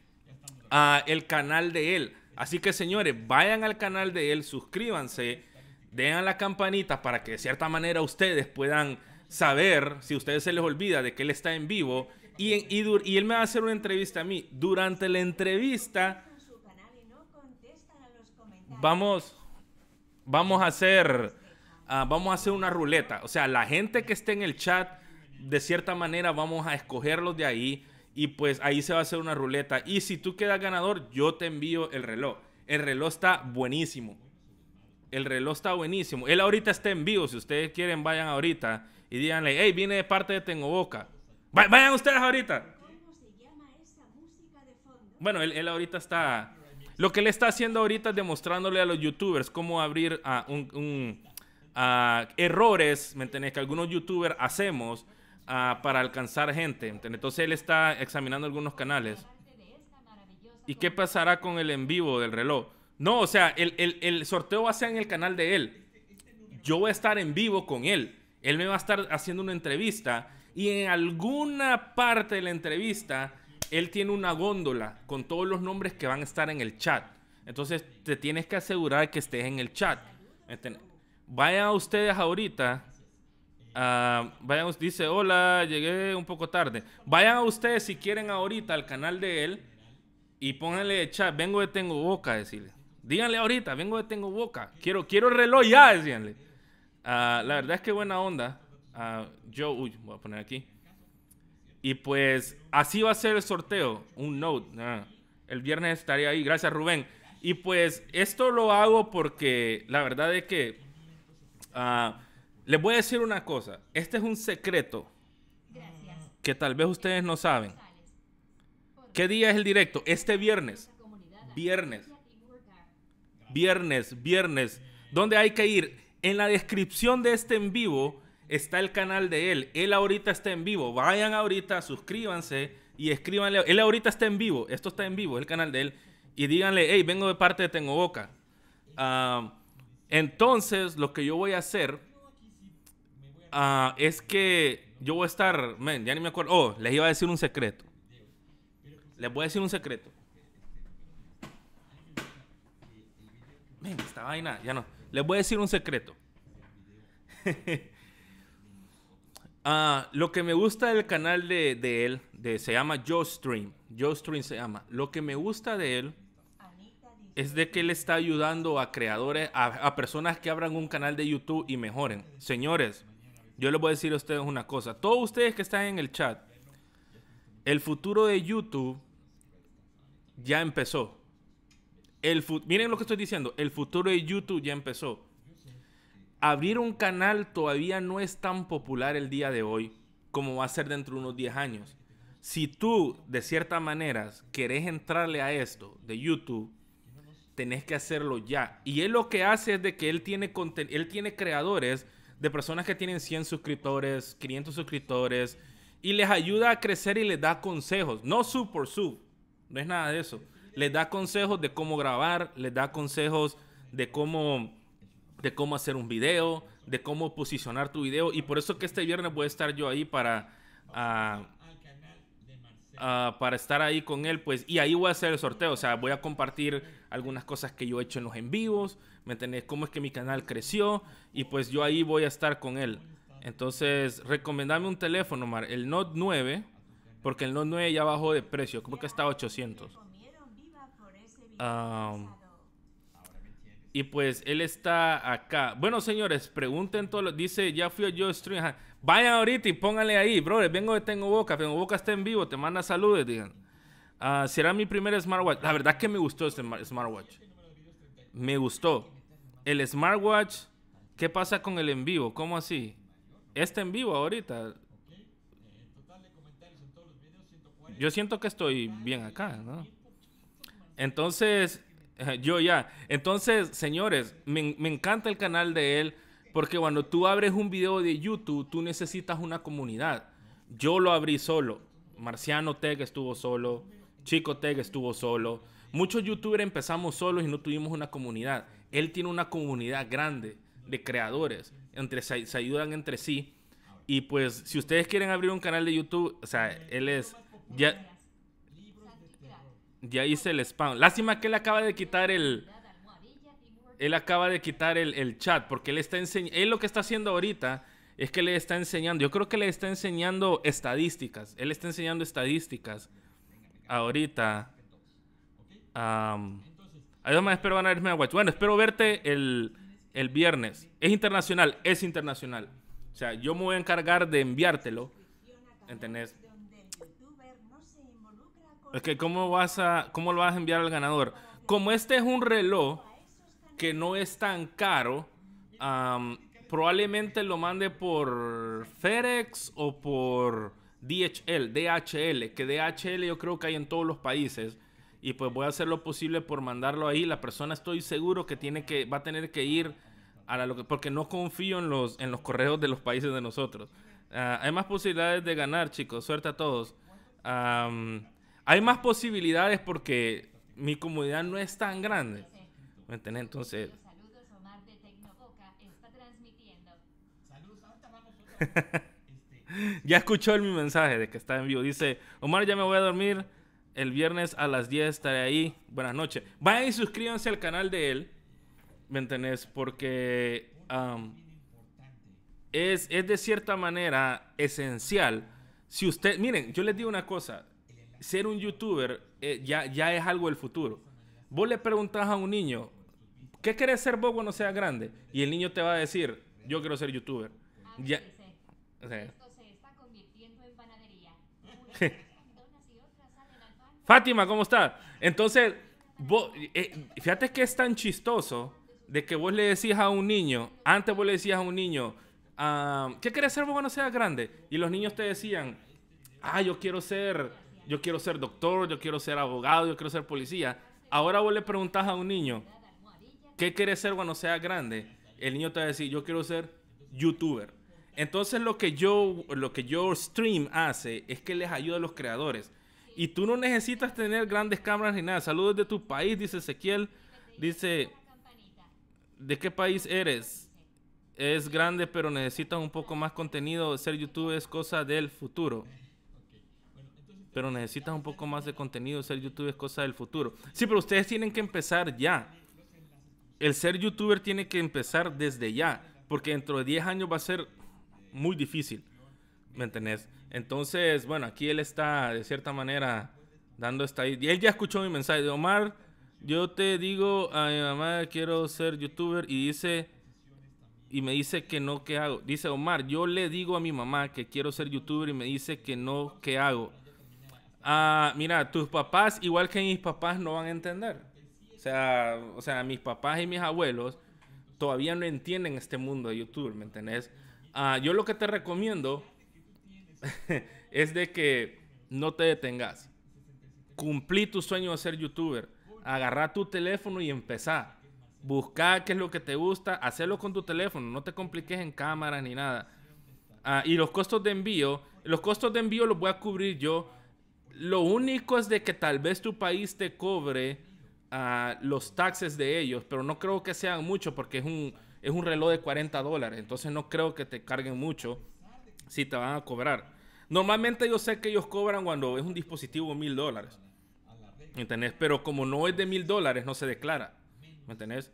ah, el canal de él. Así que señores, vayan al canal de él, suscríbanse, den la campanita para que de cierta manera ustedes puedan saber, si ustedes se les olvida, de que él está en vivo. Y, él me va a hacer una entrevista a mí. Durante la entrevista vamos, vamos a hacer, ah, vamos a hacer una ruleta. O sea, la gente que esté en el chat, de cierta manera vamos a escogerlos de ahí y pues ahí se va a hacer una ruleta. Y si tú quedas ganador, yo te envío el reloj. El reloj está buenísimo. El reloj está buenísimo. Él ahorita está en vivo. Si ustedes quieren, vayan ahorita y díganle, hey, viene de parte de Tengo Boca. vayan ustedes ahorita. Bueno, él, ahorita está... Lo que él está haciendo ahorita es demostrándole a los youtubers cómo abrir a ah, un, ah, errores, ¿me entiendes? Que algunos youtubers hacemos para alcanzar gente. Entonces él está examinando algunos canales. ¿Y qué pasará con el en vivo del reloj? No, o sea, el, sorteo va a ser en el canal de él. Yo voy a estar en vivo con él. Él me va a estar haciendo una entrevista y en alguna parte de la entrevista él tiene una góndola con todos los nombres que van a estar en el chat. Entonces te tienes que asegurar que estés en el chat. Vayan ustedes ahorita Ah, vayan, dice, hola, llegué un poco tarde. Vayan a ustedes si quieren ahorita al canal de él y pónganle chat, vengo de Tengo Boca, decirle. Díganle ahorita, vengo de Tengo Boca. Quiero, quiero el reloj ya, decíanle. Ah, la verdad es que buena onda. Ah, yo, voy a poner aquí. Y pues así va a ser el sorteo, un note. el viernes estaría ahí, gracias Rubén. Y pues esto lo hago porque la verdad es que... Les voy a decir una cosa. Este es un secreto que tal vez ustedes no saben. ¿Qué día es el directo? Este viernes. Viernes. Viernes, viernes. ¿Dónde hay que ir? En la descripción de este en vivo está el canal de él. Él ahorita está en vivo. Vayan ahorita, suscríbanse y escríbanle. Él ahorita está en vivo. Esto está en vivo, el canal de él. Y díganle, hey, vengo de parte de Tengo Boca. Ah, entonces, lo que yo voy a hacer Ah, es que yo voy a estar, ya ni me acuerdo. Oh, les iba a decir un secreto. Les voy a decir un secreto. esta vaina, ya no. Les voy a decir un secreto. Ah, lo que me gusta del canal de, él, se llama Joe Stream. Joe Stream se llama. Lo que me gusta de él es de que él está ayudando a creadores, a personas que abran un canal de YouTube y mejoren. Señores, yo les voy a decir a ustedes una cosa. Todos ustedes que están en el chat, el futuro de YouTube ya empezó. El miren lo que estoy diciendo, el futuro de YouTube ya empezó. Abrir un canal todavía no es tan popular el día de hoy como va a ser dentro de unos 10 años. Si tú, de cierta manera, querés entrarle a esto de YouTube, tenés que hacerlo ya. Y él lo que hace es de que él tiene, él tiene creadores de personas que tienen 100 suscriptores, 500 suscriptores, y les ayuda a crecer y les da consejos. No sub por sub, no es nada de eso. Les da consejos de cómo grabar, les da consejos de cómo, de cómo hacer un video, de cómo posicionar tu video. Y por eso que este viernes voy a estar yo ahí para... Ah, Ah, para estar ahí con él, pues, y ahí voy a hacer el sorteo, o sea, voy a compartir algunas cosas que yo he hecho en los en vivos, ¿me entendés? Cómo es que mi canal creció, y pues yo ahí voy a estar con él. Entonces, recomendame un teléfono, Mar, el Note 9, porque el Note 9 ya bajó de precio, como que está a 800. Ah... Y pues él está acá. Bueno, señores, pregunten todo Dice, ya fui yo stream. Ajá. Vayan ahorita y pónganle ahí, brother. Vengo de Tengo Boca. Tengo Boca está en vivo. Te manda saludos, digan. Ah, será mi primer smartwatch. La verdad que me gustó este smartwatch. Me gustó. El smartwatch. ¿Qué pasa con el en vivo? ¿Cómo así? Está en vivo ahorita. Yo siento que estoy bien acá, ¿no? Entonces, Yo ya. Entonces, señores, me, encanta el canal de él porque cuando tú abres un video de YouTube, tú necesitas una comunidad. Yo lo abrí solo. Marciano Tech estuvo solo. Chico Tech estuvo solo. Muchos youtubers empezamos solos y no tuvimos una comunidad. Él tiene una comunidad grande de creadores. Entre, se, ayudan entre sí. Y pues, si ustedes quieren abrir un canal de YouTube, o sea, él es... Ya, ya hice el spam. Lástima que él acaba de quitar el... Él acaba de quitar el, chat porque él está lo que está haciendo ahorita es que le está enseñando... Yo creo que le está enseñando estadísticas. Él está enseñando estadísticas ahorita. además, espero van a verme a Watch. Bueno, espero verte el, el viernes. Es internacional, es internacional. O sea, yo me voy a encargar de enviártelo. ¿Entendés? Es que cómo vas a, cómo lo vas a enviar al ganador. Como este es un reloj que no es tan caro, probablemente lo mande por FedEx o por DHL, DHL, que DHL yo creo que hay en todos los países. Y pues voy a hacer lo posible por mandarlo ahí. La persona estoy seguro que tiene que, va a tener que ir a que porque no confío en los, en los correos de los países de nosotros. Ah, hay más posibilidades de ganar, chicos. Suerte a todos. Hay más posibilidades porque mi comunidad no es tan grande. ¿Me entiendes? Entonces... ya escuchó mi mensaje de que está en vivo. Dice, Omar, ya me voy a dormir. El viernes a las 10 estaré ahí. Buenas noches. Vayan y suscríbanse al canal de él. ¿Me entendés? Porque um, es, es de cierta manera esencial. Si usted, miren, yo les digo una cosa ser un youtuber eh, ya, ya es algo del futuro. Vos le preguntás a un niño, ¿qué querés ser vos cuando seas grande? Y el niño te va a decir, yo quiero ser youtuber. Ah, ya, Esto se está convirtiendo en panadería. Fátima, ¿cómo estás? Entonces, vos, eh, fíjate que es tan chistoso de que vos le decís a un niño, antes vos le decías a un niño, um, ¿qué querés ser vos cuando seas grande? Y los niños te decían, ah, yo quiero ser yo quiero ser doctor, yo quiero ser abogado, yo quiero ser policía. Ahora vos le preguntas a un niño, ¿qué quieres ser cuando sea grande? El niño te va a decir, yo quiero ser youtuber. Entonces lo que yo, lo que yo stream hace es que les ayuda a los creadores. Y tú no necesitas tener grandes cámaras ni nada. Saludos de tu país, dice Ezequiel. Dice, ¿de qué país eres? Es grande, pero necesitas un poco más contenido. Ser youtuber es cosa del futuro pero necesitas un poco más de contenido. Ser youtuber es cosa del futuro. Sí, pero ustedes tienen que empezar ya. El ser youtuber tiene que empezar desde ya, porque dentro de 10 años va a ser muy difícil. ¿Me entendés? Entonces, bueno, aquí él está de cierta manera dando esta. Y él ya escuchó mi mensaje de Omar. Yo te digo a mi mamá quiero ser youtuber y dice y me dice que no, ¿qué hago? Dice Omar, yo le digo a mi mamá que quiero ser youtuber y me dice que no, ¿qué hago? Ah, mira, tus papás, igual que mis papás, no van a entender. O sea, o sea, mis papás y mis abuelos todavía no entienden este mundo de YouTube, ¿me entendés? Ah, yo lo que te recomiendo es de que no te detengas. Cumplí tu sueño de ser youtuber. Agarra tu teléfono y empezá. Busca qué es lo que te gusta, hacerlo con tu teléfono, no te compliques en cámara ni nada. Ah, y los costos de envío, los costos de envío los voy a cubrir yo lo único es de que tal vez tu país te cobre ah, los taxes de ellos, pero no creo que sean mucho porque es un, es un reloj de 40 dólares, entonces no creo que te carguen mucho si te van a cobrar. Normalmente yo sé que ellos cobran cuando es un dispositivo mil dólares. ¿Me entendés? Pero como no es de mil dólares, no se declara. ¿Me entendés?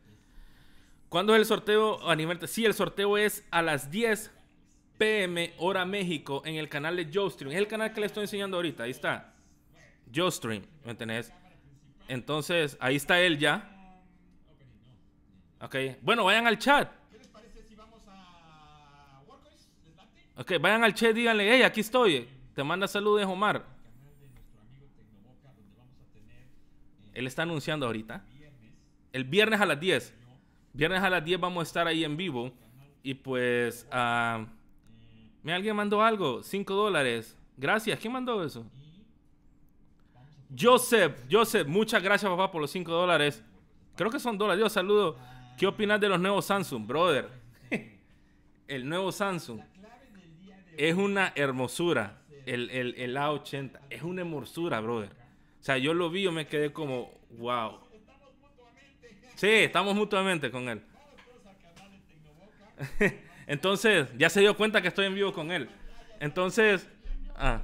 ¿Cuándo es el sorteo a nivel? Sí, el sorteo es a las 10 pm hora México en el canal de Joestream. Es el canal que le estoy enseñando ahorita. Ahí está. Joestream, ¿me entendés? Entonces, ahí está él ya. Ok. Bueno, vayan al chat. ¿Qué les parece si vamos a Ok, vayan al chat, díganle, hey, aquí estoy. Te manda saludos, Omar. Él está anunciando ahorita. El viernes a las 10. Viernes a las 10 vamos a estar ahí en vivo. Y pues... Ah, alguien mandó algo, 5 dólares. Gracias, ¿quién mandó eso? Joseph, Joseph, muchas gracias papá por los 5 dólares. Creo que son dólares. Dios, saludo. ¿Qué opinas de los nuevos Samsung, brother? el nuevo Samsung es una hermosura. El, el, A80 es una hermosura, brother. O sea, yo lo vi, y me quedé como, wow. Sí, estamos mutuamente con él. Entonces, ya se dio cuenta que estoy en vivo con él. Entonces, ah.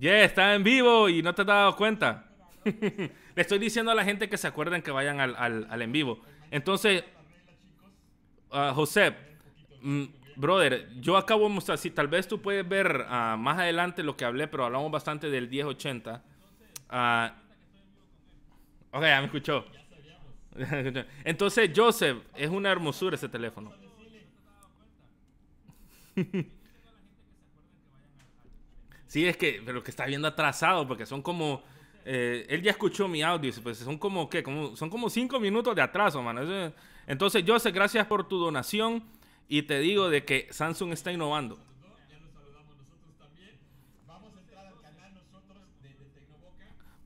está en vivo y no te has dado cuenta. Le estoy diciendo a la gente que se acuerden que vayan al, al, en vivo. Entonces, uh, José, mm, brother, yo acabo de mostrar, si tal vez tú puedes ver ah, más adelante lo que hablé, pero hablamos bastante del 1080. Uh, ah, ok, ya me escuchó. Entonces, Joseph, es una hermosura ese teléfono. Sí, es que, pero que está viendo atrasado, porque son como. Eh, él ya escuchó mi audio, pues son como, ¿qué? son como cinco minutos de atraso, mano. Entonces, Joseph, gracias por tu donación y te digo de que Samsung está innovando.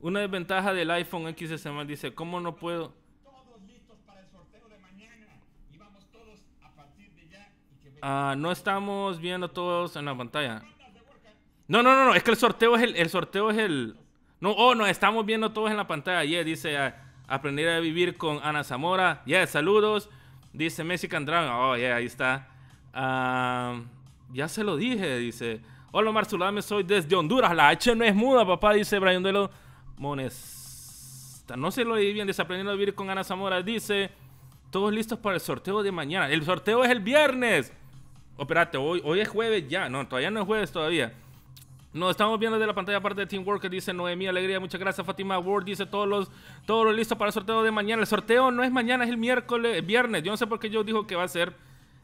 Una desventaja del iPhone XS dice, ¿cómo no puedo? Ah, no estamos viendo todos en la pantalla. No, no, no, Es que el sorteo es el, el sorteo es el. No, oh, no, estamos viendo todos en la pantalla. Yeah, dice ah, aprender a vivir con Ana Zamora. Yeah, saludos. Dice Mexican Dragon. Oh, yeah, ahí está. Ah, ya se lo dije, dice. Hola, Marzulame, soy desde Honduras. La H no es muda, papá, dice Brian duelo Mones. No se lo di bien, desaprendiendo a vivir con Ana Zamora. Dice, todos listos para el sorteo de mañana. El sorteo es el viernes. Operate, oh, hoy, hoy es jueves ya. No, todavía no es jueves todavía. Nos estamos viendo desde la pantalla aparte de Teamwork, dice Noemí, alegría, muchas gracias. Fátima Ward dice todos los, todos listos para el sorteo de mañana. El sorteo no es mañana, es el miércoles, eh, viernes. Yo no sé por qué yo dijo que va a ser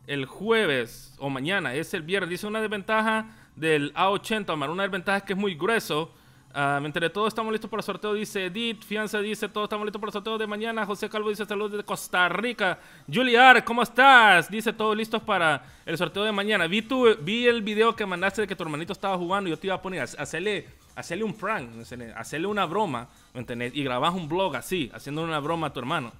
el jueves o mañana, es el viernes. Dice una desventaja del A80, Omar. Una desventaja es que es muy grueso Ah, me entre todos estamos listos para el sorteo, dice Edith. Fianza dice, todos estamos listos para el sorteo de mañana. José Calvo dice, saludos de Costa Rica. Juliar, ¿cómo estás? Dice, todos listos para el sorteo de mañana. Vi, tu, vi el video que mandaste de que tu hermanito estaba jugando y yo te iba a poner, hacerle, hacerle un prank, hacerle una broma, entendés? Y grabás un blog así, haciendo una broma a tu hermano.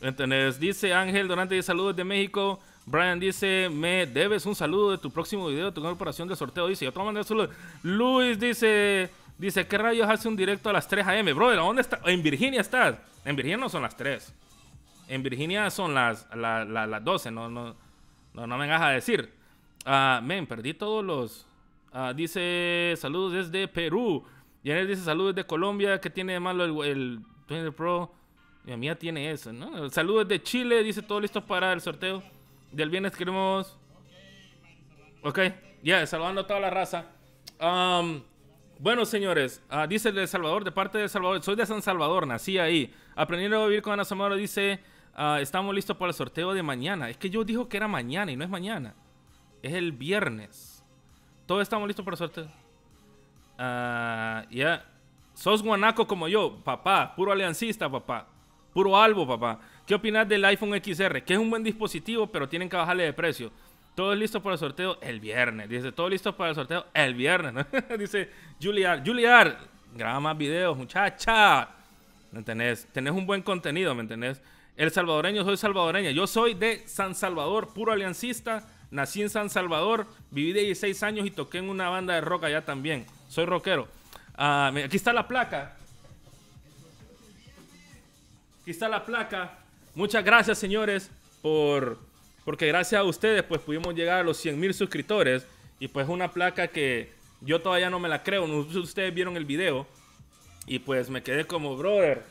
¿Me entendés? Dice Ángel Durante, de saludos de México. Brian dice, me debes un saludo de tu próximo video tu corporación de sorteo. Dice, yo te voy a Luis dice... Dice, ¿qué rayos hace un directo a las 3 a.m.? Brother, dónde está? En Virginia estás. En Virginia no son las 3. En Virginia son las, las 12. No, no, no, no me vengas a decir. Uh, men, perdí todos los... Ah, dice, saludos desde Perú. él dice, saludos desde Colombia. ¿Qué tiene de malo el, Twitter Pro? Mi mía tiene eso, ¿no? Saludos de Chile. Dice, todo listo para el sorteo. Del viernes queremos... Ok, ya, saludando a toda la raza. Um, bueno, señores, ah, dice el de Salvador, de parte de Salvador, soy de San Salvador, nací ahí. Aprendí a vivir con Ana Samara, dice, ah, estamos listos para el sorteo de mañana. Es que yo dijo que era mañana y no es mañana. Es el viernes. Todos estamos listos para el sorteo. Ah, ya. Sos guanaco como yo, papá. Puro aliancista, papá. Puro albo, papá. ¿Qué opinas del iPhone XR? Que es un buen dispositivo, pero tienen que bajarle de precio. Todo listo para el sorteo el viernes. Dice, todo listo para el sorteo el viernes. Dice, Juliar, Juliar, graba más videos, muchacha. ¿Me entendés? Tenés un buen contenido, ¿me entendés? El salvadoreño, soy salvadoreña. Yo soy de San Salvador, puro aliancista. Nací en San Salvador, viví 16 años y toqué en una banda de rock allá también. Soy rockero. Ah, aquí está la placa. Aquí está la placa. Muchas gracias, señores, por porque gracias a ustedes, pues pudimos llegar a los 100 mil suscriptores. Y pues una placa que yo todavía no me la creo. ustedes vieron el video. Y pues me quedé como, brother.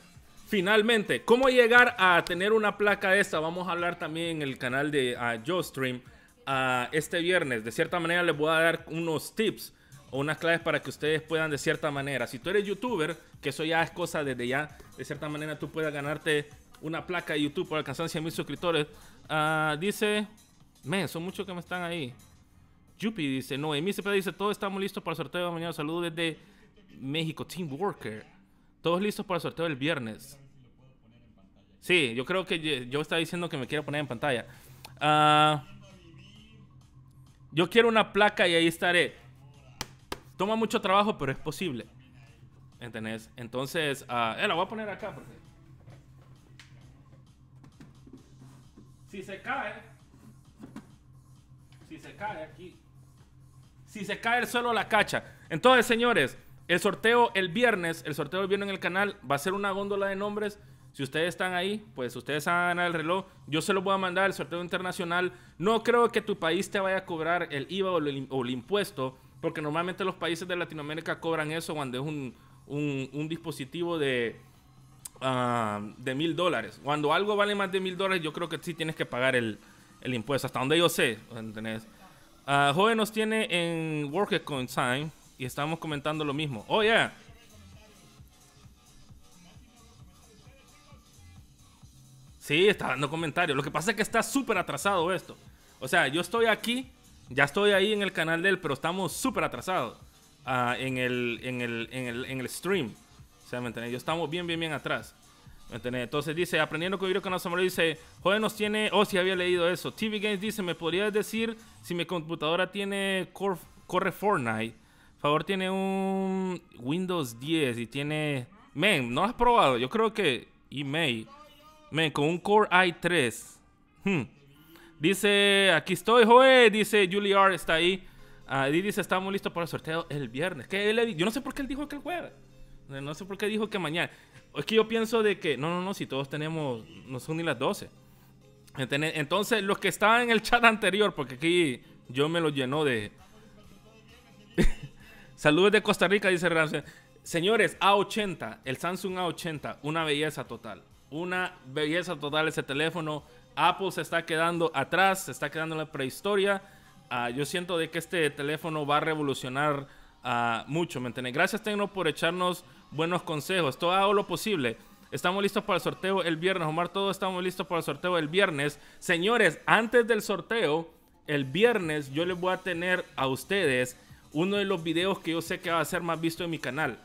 Finalmente, ¿cómo llegar a tener una placa de esta? Vamos a hablar también en el canal de uh, ah, Stream ah, este viernes. De cierta manera les voy a dar unos tips o unas claves para que ustedes puedan de cierta manera. Si tú eres youtuber, que eso ya es cosa desde ya, de cierta manera tú puedas ganarte una placa de YouTube por alcanzar 100 mil suscriptores. Ah, dice. Men, son muchos que me están ahí. Yupi dice, no, y se dice, todos estamos listos para el sorteo de mañana. Saludos desde México, Team Worker. Todos listos para el sorteo del viernes. Sí, yo creo que yo estaba diciendo que me quiero poner en pantalla. Ah, yo quiero una placa y ahí estaré. Toma mucho trabajo, pero es posible. ¿Entendés? Entonces, ah, eh, la voy a poner acá porque... Si se cae, si se cae aquí, si se cae el suelo la cacha. Entonces, señores, el sorteo el viernes, el sorteo viene viernes en el canal va a ser una góndola de nombres. Si ustedes están ahí, pues ustedes van a ganar el reloj. Yo se lo voy a mandar el sorteo internacional. No creo que tu país te vaya a cobrar el IVA o el, impuesto, porque normalmente los países de Latinoamérica cobran eso cuando es un dispositivo de, Ah, de mil dólares. Cuando algo vale más de mil dólares, yo creo que sí tienes que pagar el, impuesto, hasta donde yo sé. ¿entendés? Ah, nos tiene en Worker Coin y estamos comentando lo mismo. Oh, yeah. Sí, está dando comentarios. Lo que pasa es que está súper atrasado esto. O sea, yo estoy aquí, ya estoy ahí en el canal de él, pero estamos súper atrasados ah, en, el, en, el, en el stream sea, Yo estamos bien, bien, bien atrás. ¿Me Entonces dice, aprendiendo con con somos dice, joder, nos tiene, oh, si había leído eso. TV Games dice, ¿me podrías decir si mi computadora tiene, Core corre Fortnite? Favor, tiene un Windows 10 y tiene... Men, no has probado. Yo creo que email. Men, con un Core i3. Hmm. Dice, aquí estoy, joder. Dice, Julie está ahí. Ah, dice, estamos listos para el sorteo el viernes. ¿Qué? Yo no sé por qué él dijo que el jueves. Eh, no sé por qué dijo que mañana. Es que yo pienso de que, no, no, no, si todos tenemos, no son ni las 12. Entonces, los que estaban en el chat anterior, porque aquí yo me lo llenó de... Saludos de Costa Rica, dice Ramsey. Señores, A80, el Samsung A80, una belleza total. Una belleza total ese teléfono. Apple se está quedando atrás, se está quedando en la prehistoria. Ah, yo siento de que este teléfono va a revolucionar ah, mucho, ¿me Gracias, Tecno, por echarnos buenos consejos. Todo lo posible. Estamos listos para el sorteo el viernes. Omar, todos estamos listos para el sorteo el viernes. Señores, antes del sorteo, el viernes yo les voy a tener a ustedes uno de los videos que yo sé que va a ser más visto en mi canal.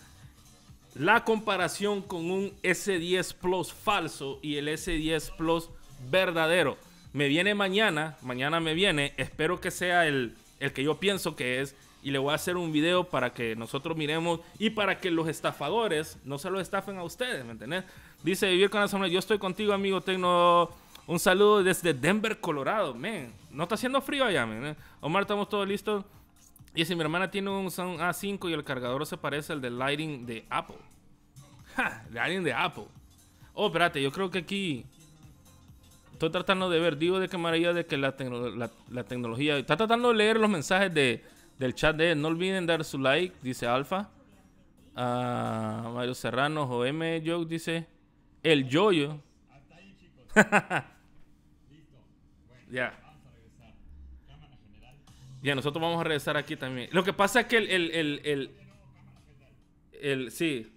La comparación con un S10 Plus falso y el S10 Plus verdadero. Me viene mañana, mañana me viene, espero que sea el, el que yo pienso que es y le voy a hacer un video para que nosotros miremos y para que los estafadores no se los estafen a ustedes, ¿me entiendes? Dice Vivir con la Sombra, yo estoy contigo, amigo Tecno. Un saludo desde Denver, Colorado, men. No está haciendo frío allá, men. ¿eh? Omar, estamos todos listos. Y si mi hermana tiene un Sound A5 y el cargador se parece al de Lighting de Apple. Ja, Lighting de Apple. Oh, espérate, yo creo que aquí estoy tratando de ver, digo de qué maravilla de que la, tecnología, está tratando de leer los mensajes de, del chat de él. No olviden dar su like, dice Alfa. Ah, Mario Serrano, M Joe, dice el yoyo. ya. Ya, nosotros vamos a regresar aquí también. Lo que pasa es que el. el, el, el, el sí.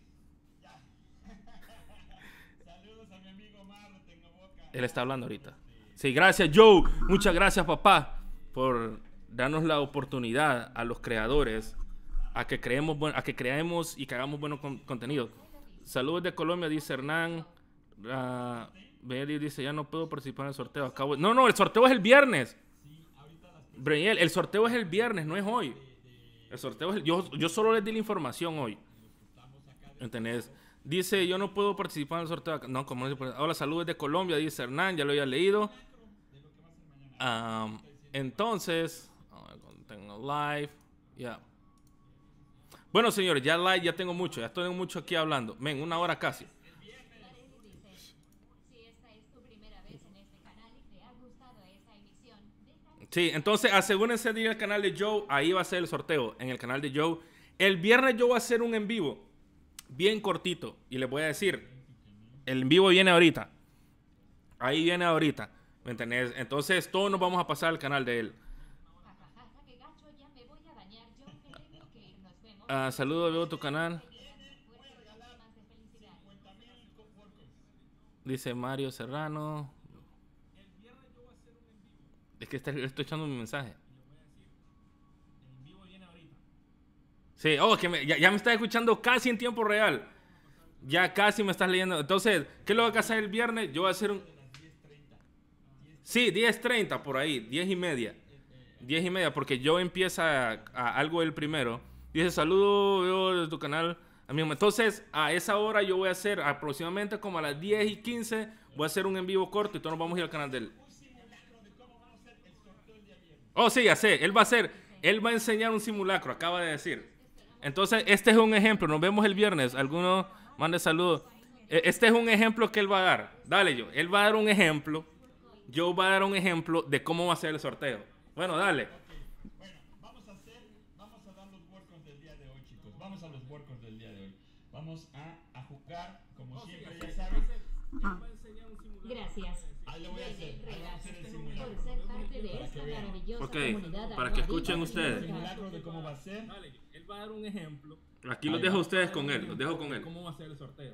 Él está hablando ahorita. Sí, gracias, Joe. Muchas gracias, papá, por danos la oportunidad a los creadores a que creemos, a que creemos y que hagamos buenos contenidos. Saludos de Colombia, dice Hernán. Uh, dice, ya no puedo participar en el sorteo. Acabo... No, no, el sorteo es el viernes. el sorteo es el viernes, no es hoy. El sorteo es Yo, yo solo les di la información hoy. ¿Entendés? Dice, yo no puedo participar en el sorteo. No, como no se Hola, saludos de Colombia, dice Hernán, ya lo había leído. entonces tengo live. Ya. Bueno, señores, ya live, ya tengo mucho. Ya estoy mucho aquí hablando. ven, una hora casi. Sí, entonces asegúrense de ir al canal de Joe. Ahí va a ser el sorteo en el canal de Joe. El viernes yo voy a hacer un en vivo bien cortito. Y les voy a decir, el en vivo viene ahorita. Ahí viene ahorita. ¿Me Entonces todos nos vamos a pasar al canal de él. Ah, saludo, veo tu canal. Dice Mario Serrano. Es que está, estoy echando mi mensaje. Sí, oh, que ya, me estás escuchando casi en tiempo real. Ya casi me estás leyendo. Entonces, ¿qué lo voy a hacer el viernes? Yo voy a hacer un... Sí, 10.30 por ahí, 10 y media. 10 y media, porque yo empiezo a algo el primero Dice, saludo, veo de tu canal. Amigo. Entonces, a esa hora yo voy a hacer, aproximadamente como a las 10 y 15, voy a hacer un en vivo corto y todos nos vamos a ir al canal de él. Oh, sí, ya sé. Él va a hacer, él va a enseñar un simulacro, acaba de decir. Entonces, este es un ejemplo. Nos vemos el viernes. Algunos mande saludos. E, este es un ejemplo que él va a dar. Dale yo. Él va a dar un ejemplo. Yo va a dar un ejemplo de cómo va a ser el sorteo. Bueno, dale.
Gracias. Para que escuchen ustedes.
Aquí los dejo a ustedes con él. Los dejo con él. el sorteo?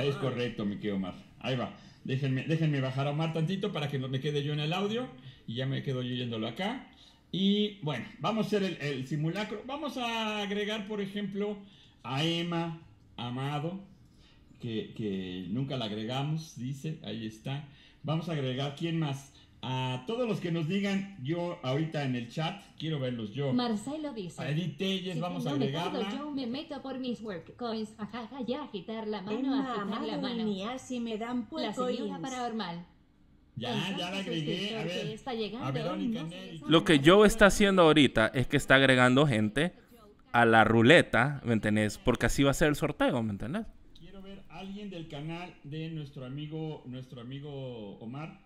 es correcto,
me querido Omar. Ahí va. Déjenme, déjenme bajar a Omar tantito para que no me quede yo en el audio. Y ya me quedo yo yéndolo acá. Y bueno, vamos a hacer el, el simulacro. Vamos a agregar, por ejemplo, a Emma Amado que, que nunca la agregamos, dice, ahí está. Vamos a agregar, ¿quién más? A todos los que nos digan, yo ahorita en el chat, quiero verlos yo. Marcelo dice. A Edith Telles, vamos a agregarla. yo me meto por mis work coins, Ajá, ya, agitar la mano, a agitar la mano. Mía, si me dan La señora paranormal.
Ya, ya la agregué. A ver, está llegando,
a
Lo que yo está haciendo ahorita es que está agregando gente a la ruleta, ¿me entendés? Porque así va a ser el sorteo, ¿me entendés?
alguien del canal de nuestro amigo, nuestro amigo Omar,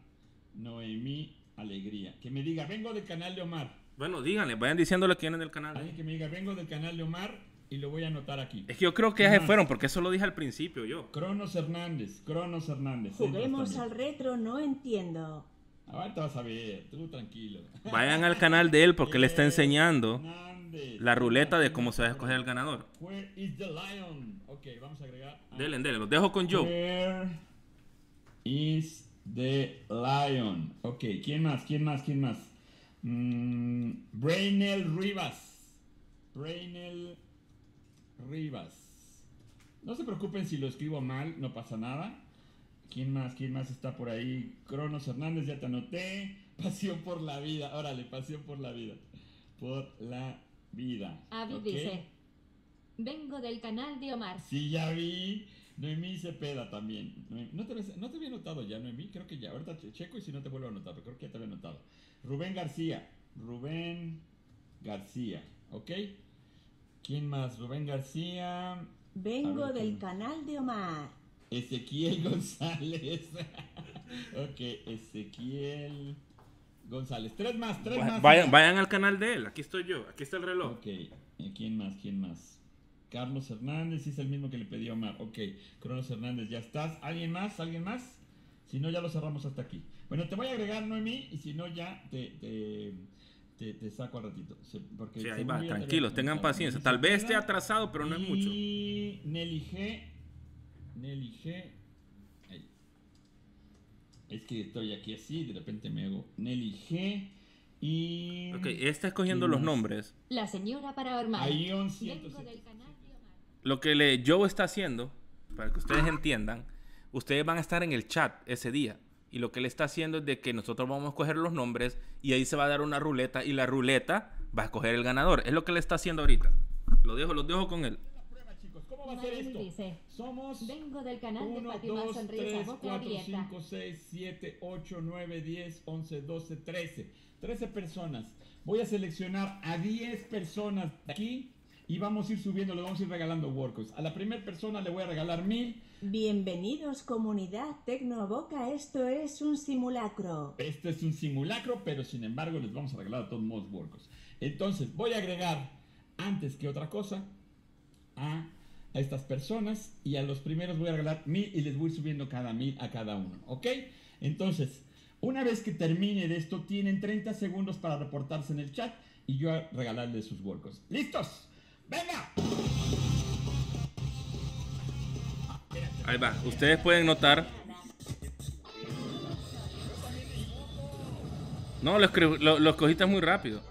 Noemí Alegría, que me diga, vengo del canal de Omar.
Bueno, díganle, vayan
diciéndole quién es del canal. Alguien que me diga, vengo del canal de Omar y lo voy a anotar aquí. Es que yo creo que ya se fueron, porque eso lo dije al principio yo. Cronos Hernández, Cronos Hernández. Juguemos al retro, no entiendo. te vas a ver, tú tranquilo.
Vayan al canal de él porque le está eh, enseñando la ruleta de cómo se va a escoger el ganador. Where
is the lion? vamos a agregar. Delen, dele, los dejo con yo. Where
is the
lion? Ok, ¿quién más? ¿Quién más? ¿Quién más? Mm, Brainel Rivas. Brainel Rivas. No se preocupen si lo escribo mal, no pasa nada. ¿Quién más? ¿Quién más está por ahí? Cronos Hernández, ya te anoté. Pasión por la vida. Órale, pasión por la vida. Por la vida. Avi dice, vengo del canal de Omar. Sí, ya vi. Noemí peda también. no, te, no te había notado ya, Noemí. Creo que ya. Ahorita checo y si no te vuelvo a notar, pero creo que ya te había notado. Rubén García. Rubén García. ¿Ok? ¿Quién más? Rubén García. Vengo del canal de Omar. Ezequiel González. ok, Ezequiel. González. Tres más, tres más. Vayan, al canal de él. Aquí estoy yo. Aquí está el reloj. Ok. Eh, ¿Quién más? ¿Quién más? Carlos Hernández, es el mismo que le pedí a Omar. Ok. Carlos Hernández, ya estás. ¿Alguien más? ¿Alguien más? Si no, ya lo cerramos hasta aquí. Bueno, te voy a agregar, Noemí, y si no, ya te, te, saco al ratito.
Porque sí, ahí va, tranquilos, tengan paciencia. Tal vez esté atrasado, pero no es mucho.
Y Nelly G. Nelly G
es que estoy aquí así, de repente me hago Nelly G. Y. Ok, está escogiendo los nombres.
La señora paranormal. Ahí un
Lo que le Joe está haciendo, para que ustedes entiendan, ustedes van a estar en el chat ese día. Y lo que le está haciendo es de que nosotros vamos a escoger los nombres y ahí se va a dar una ruleta y la ruleta va a escoger el ganador. Es lo que le está haciendo ahorita. Lo dejo, lo dejo con él.
¿Cómo hacer esto? Somos Vengo del canal 1, de 2, Sonrisa, 3, 4, 5, 6, 7, 8, 9, 10, 11, 12, 13. 13 personas. Voy a seleccionar a 10 personas aquí y vamos a ir subiendo, le vamos a ir regalando workouts. A la primera persona le voy a regalar mil. Bienvenidos comunidad Tecnoboca, esto es un simulacro. Esto es un simulacro, pero sin embargo les vamos a regalar a todos modos workouts. Entonces voy a agregar, antes que otra cosa, a a estas personas y a los primeros voy a regalar mil y les voy subiendo cada mil a cada uno, ¿ok? Entonces, una vez que termine de esto, tienen 30 segundos para reportarse en el chat y yo a
regalarles sus workos. ¿Listos? ¡Venga! Ahí va, ustedes pueden notar. No, lo, lo, lo muy rápido.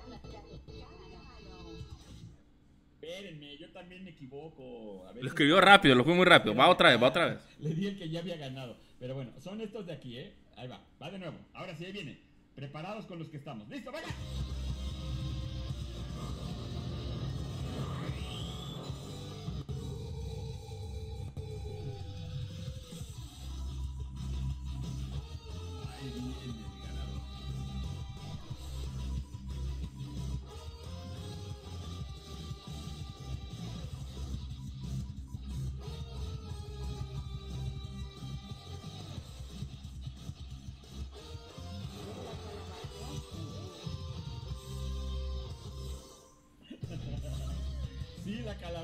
Lo escribió rápido, lo fue muy rápido. Va otra vez, va otra vez.
Le di el que ya había ganado. Pero bueno, son estos de aquí, ¿eh? Ahí va, va de nuevo. Ahora sí, ahí viene. Preparados con los que estamos. ¡Listo, venga!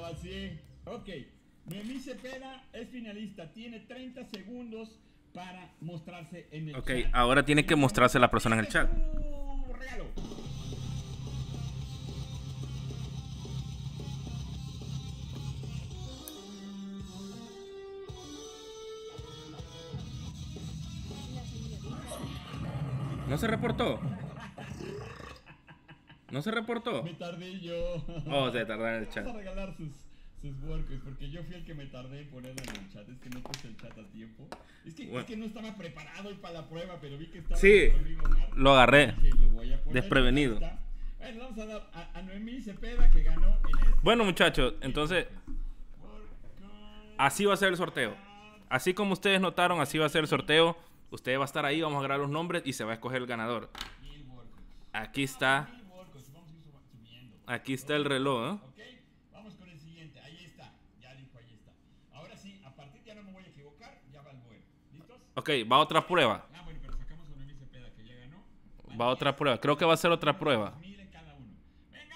es, Ok. Noemí Cepeda es finalista. Tiene 30 segundos para mostrarse en el Ok, ahora
tiene que mostrarse la persona en el este chat. ¿No se reportó? ¿No se reportó? Me
tardé yo. Oh, se tardaron en el chat. Vamos a regalar sus, sus workers porque yo fui el que me tardé en ponerlo en el chat. Es que no puse el chat a tiempo. Es
que, no estaba preparado para la prueba, pero vi que estaba. Sí, lo agarré. desprevenido. Bueno,
vamos a dar a, Noemí Cepeda que ganó en
este... Bueno, muchachos, entonces. Así va a ser el sorteo. Así como ustedes notaron, así va a ser el sorteo. Ustedes va a estar ahí, vamos a grabar los nombres y se va a escoger el ganador. Aquí está Aquí está el reloj, ¿eh? Ok, vamos con el siguiente. Ahí está. Ya dijo, ahí está. Ahora sí, a partir de ya no me voy a equivocar, ya va el vuelo. ¿Listos? Ok, va otra prueba. Ah, bueno, pero sacamos a Noemí Cepeda que ya ganó. va otra prueba. Creo que va a ser otra prueba. Mil cada uno. ¡Venga!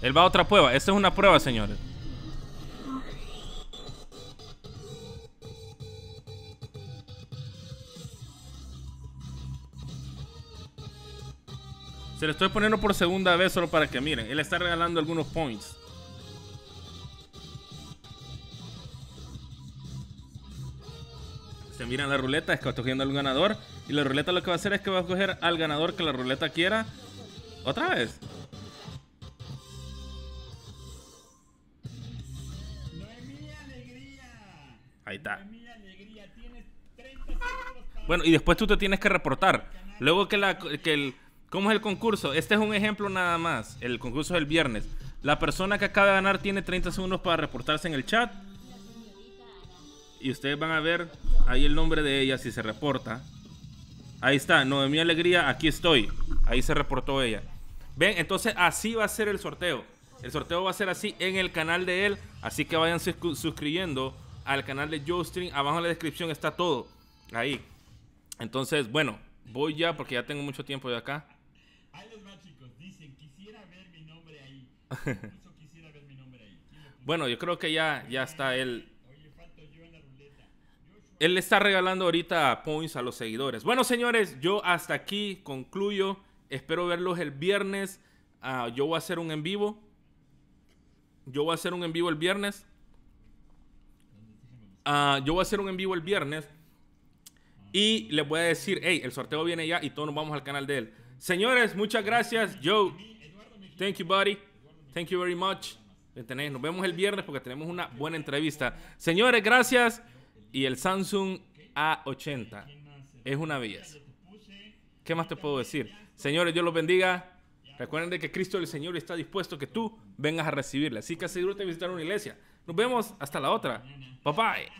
Él va a otra prueba. Esta es una prueba, señores. Se lo estoy poniendo por segunda vez solo para que miren. Él está regalando algunos points. Se mira la ruleta, Es que está cogiendo al ganador. Y la ruleta lo que va a hacer es que va a coger al ganador que la ruleta quiera. Otra vez. Ahí está. Bueno, y después tú te tienes que reportar. Luego que, la, que el, ¿Cómo es el concurso? Este es un ejemplo nada más. El concurso es el viernes. La persona que acaba de ganar tiene 30 segundos para reportarse en el chat. Y ustedes van a ver ahí el nombre de ella si se reporta. Ahí está, no mi Alegría, aquí estoy. Ahí se reportó ella. Ven, entonces así va a ser el sorteo. El sorteo va a ser así en el canal de él. Así que vayan suscribiendo al canal de Joestream. Abajo en la descripción está todo. Ahí. Entonces, bueno, voy ya porque ya tengo mucho tiempo de acá.
Ahí va, chicos. Dicen, quisiera ver mi nombre ahí.
Bueno, yo creo que ya, ya está él. Él le está regalando ahorita points a los seguidores. Bueno, señores, yo hasta aquí concluyo. Espero verlos el viernes. Ah, yo voy a hacer un en vivo. Yo voy a hacer un en vivo el viernes. Ah, yo voy a hacer un en vivo el viernes. Y les voy a decir, hey, el sorteo viene ya y todos nos vamos al canal de él. Señores, muchas gracias. Joe, thank you, buddy. Thank you very much. Nos vemos el viernes porque tenemos una buena entrevista. Señores, gracias. Y el Samsung A80 es una belleza. ¿Qué más te puedo decir? Señores, Dios los bendiga. Recuerden de que Cristo el Señor está dispuesto que tú vengas a recibirle. Así que asegúrate de visitar una iglesia. Nos vemos hasta la otra. Bye bye.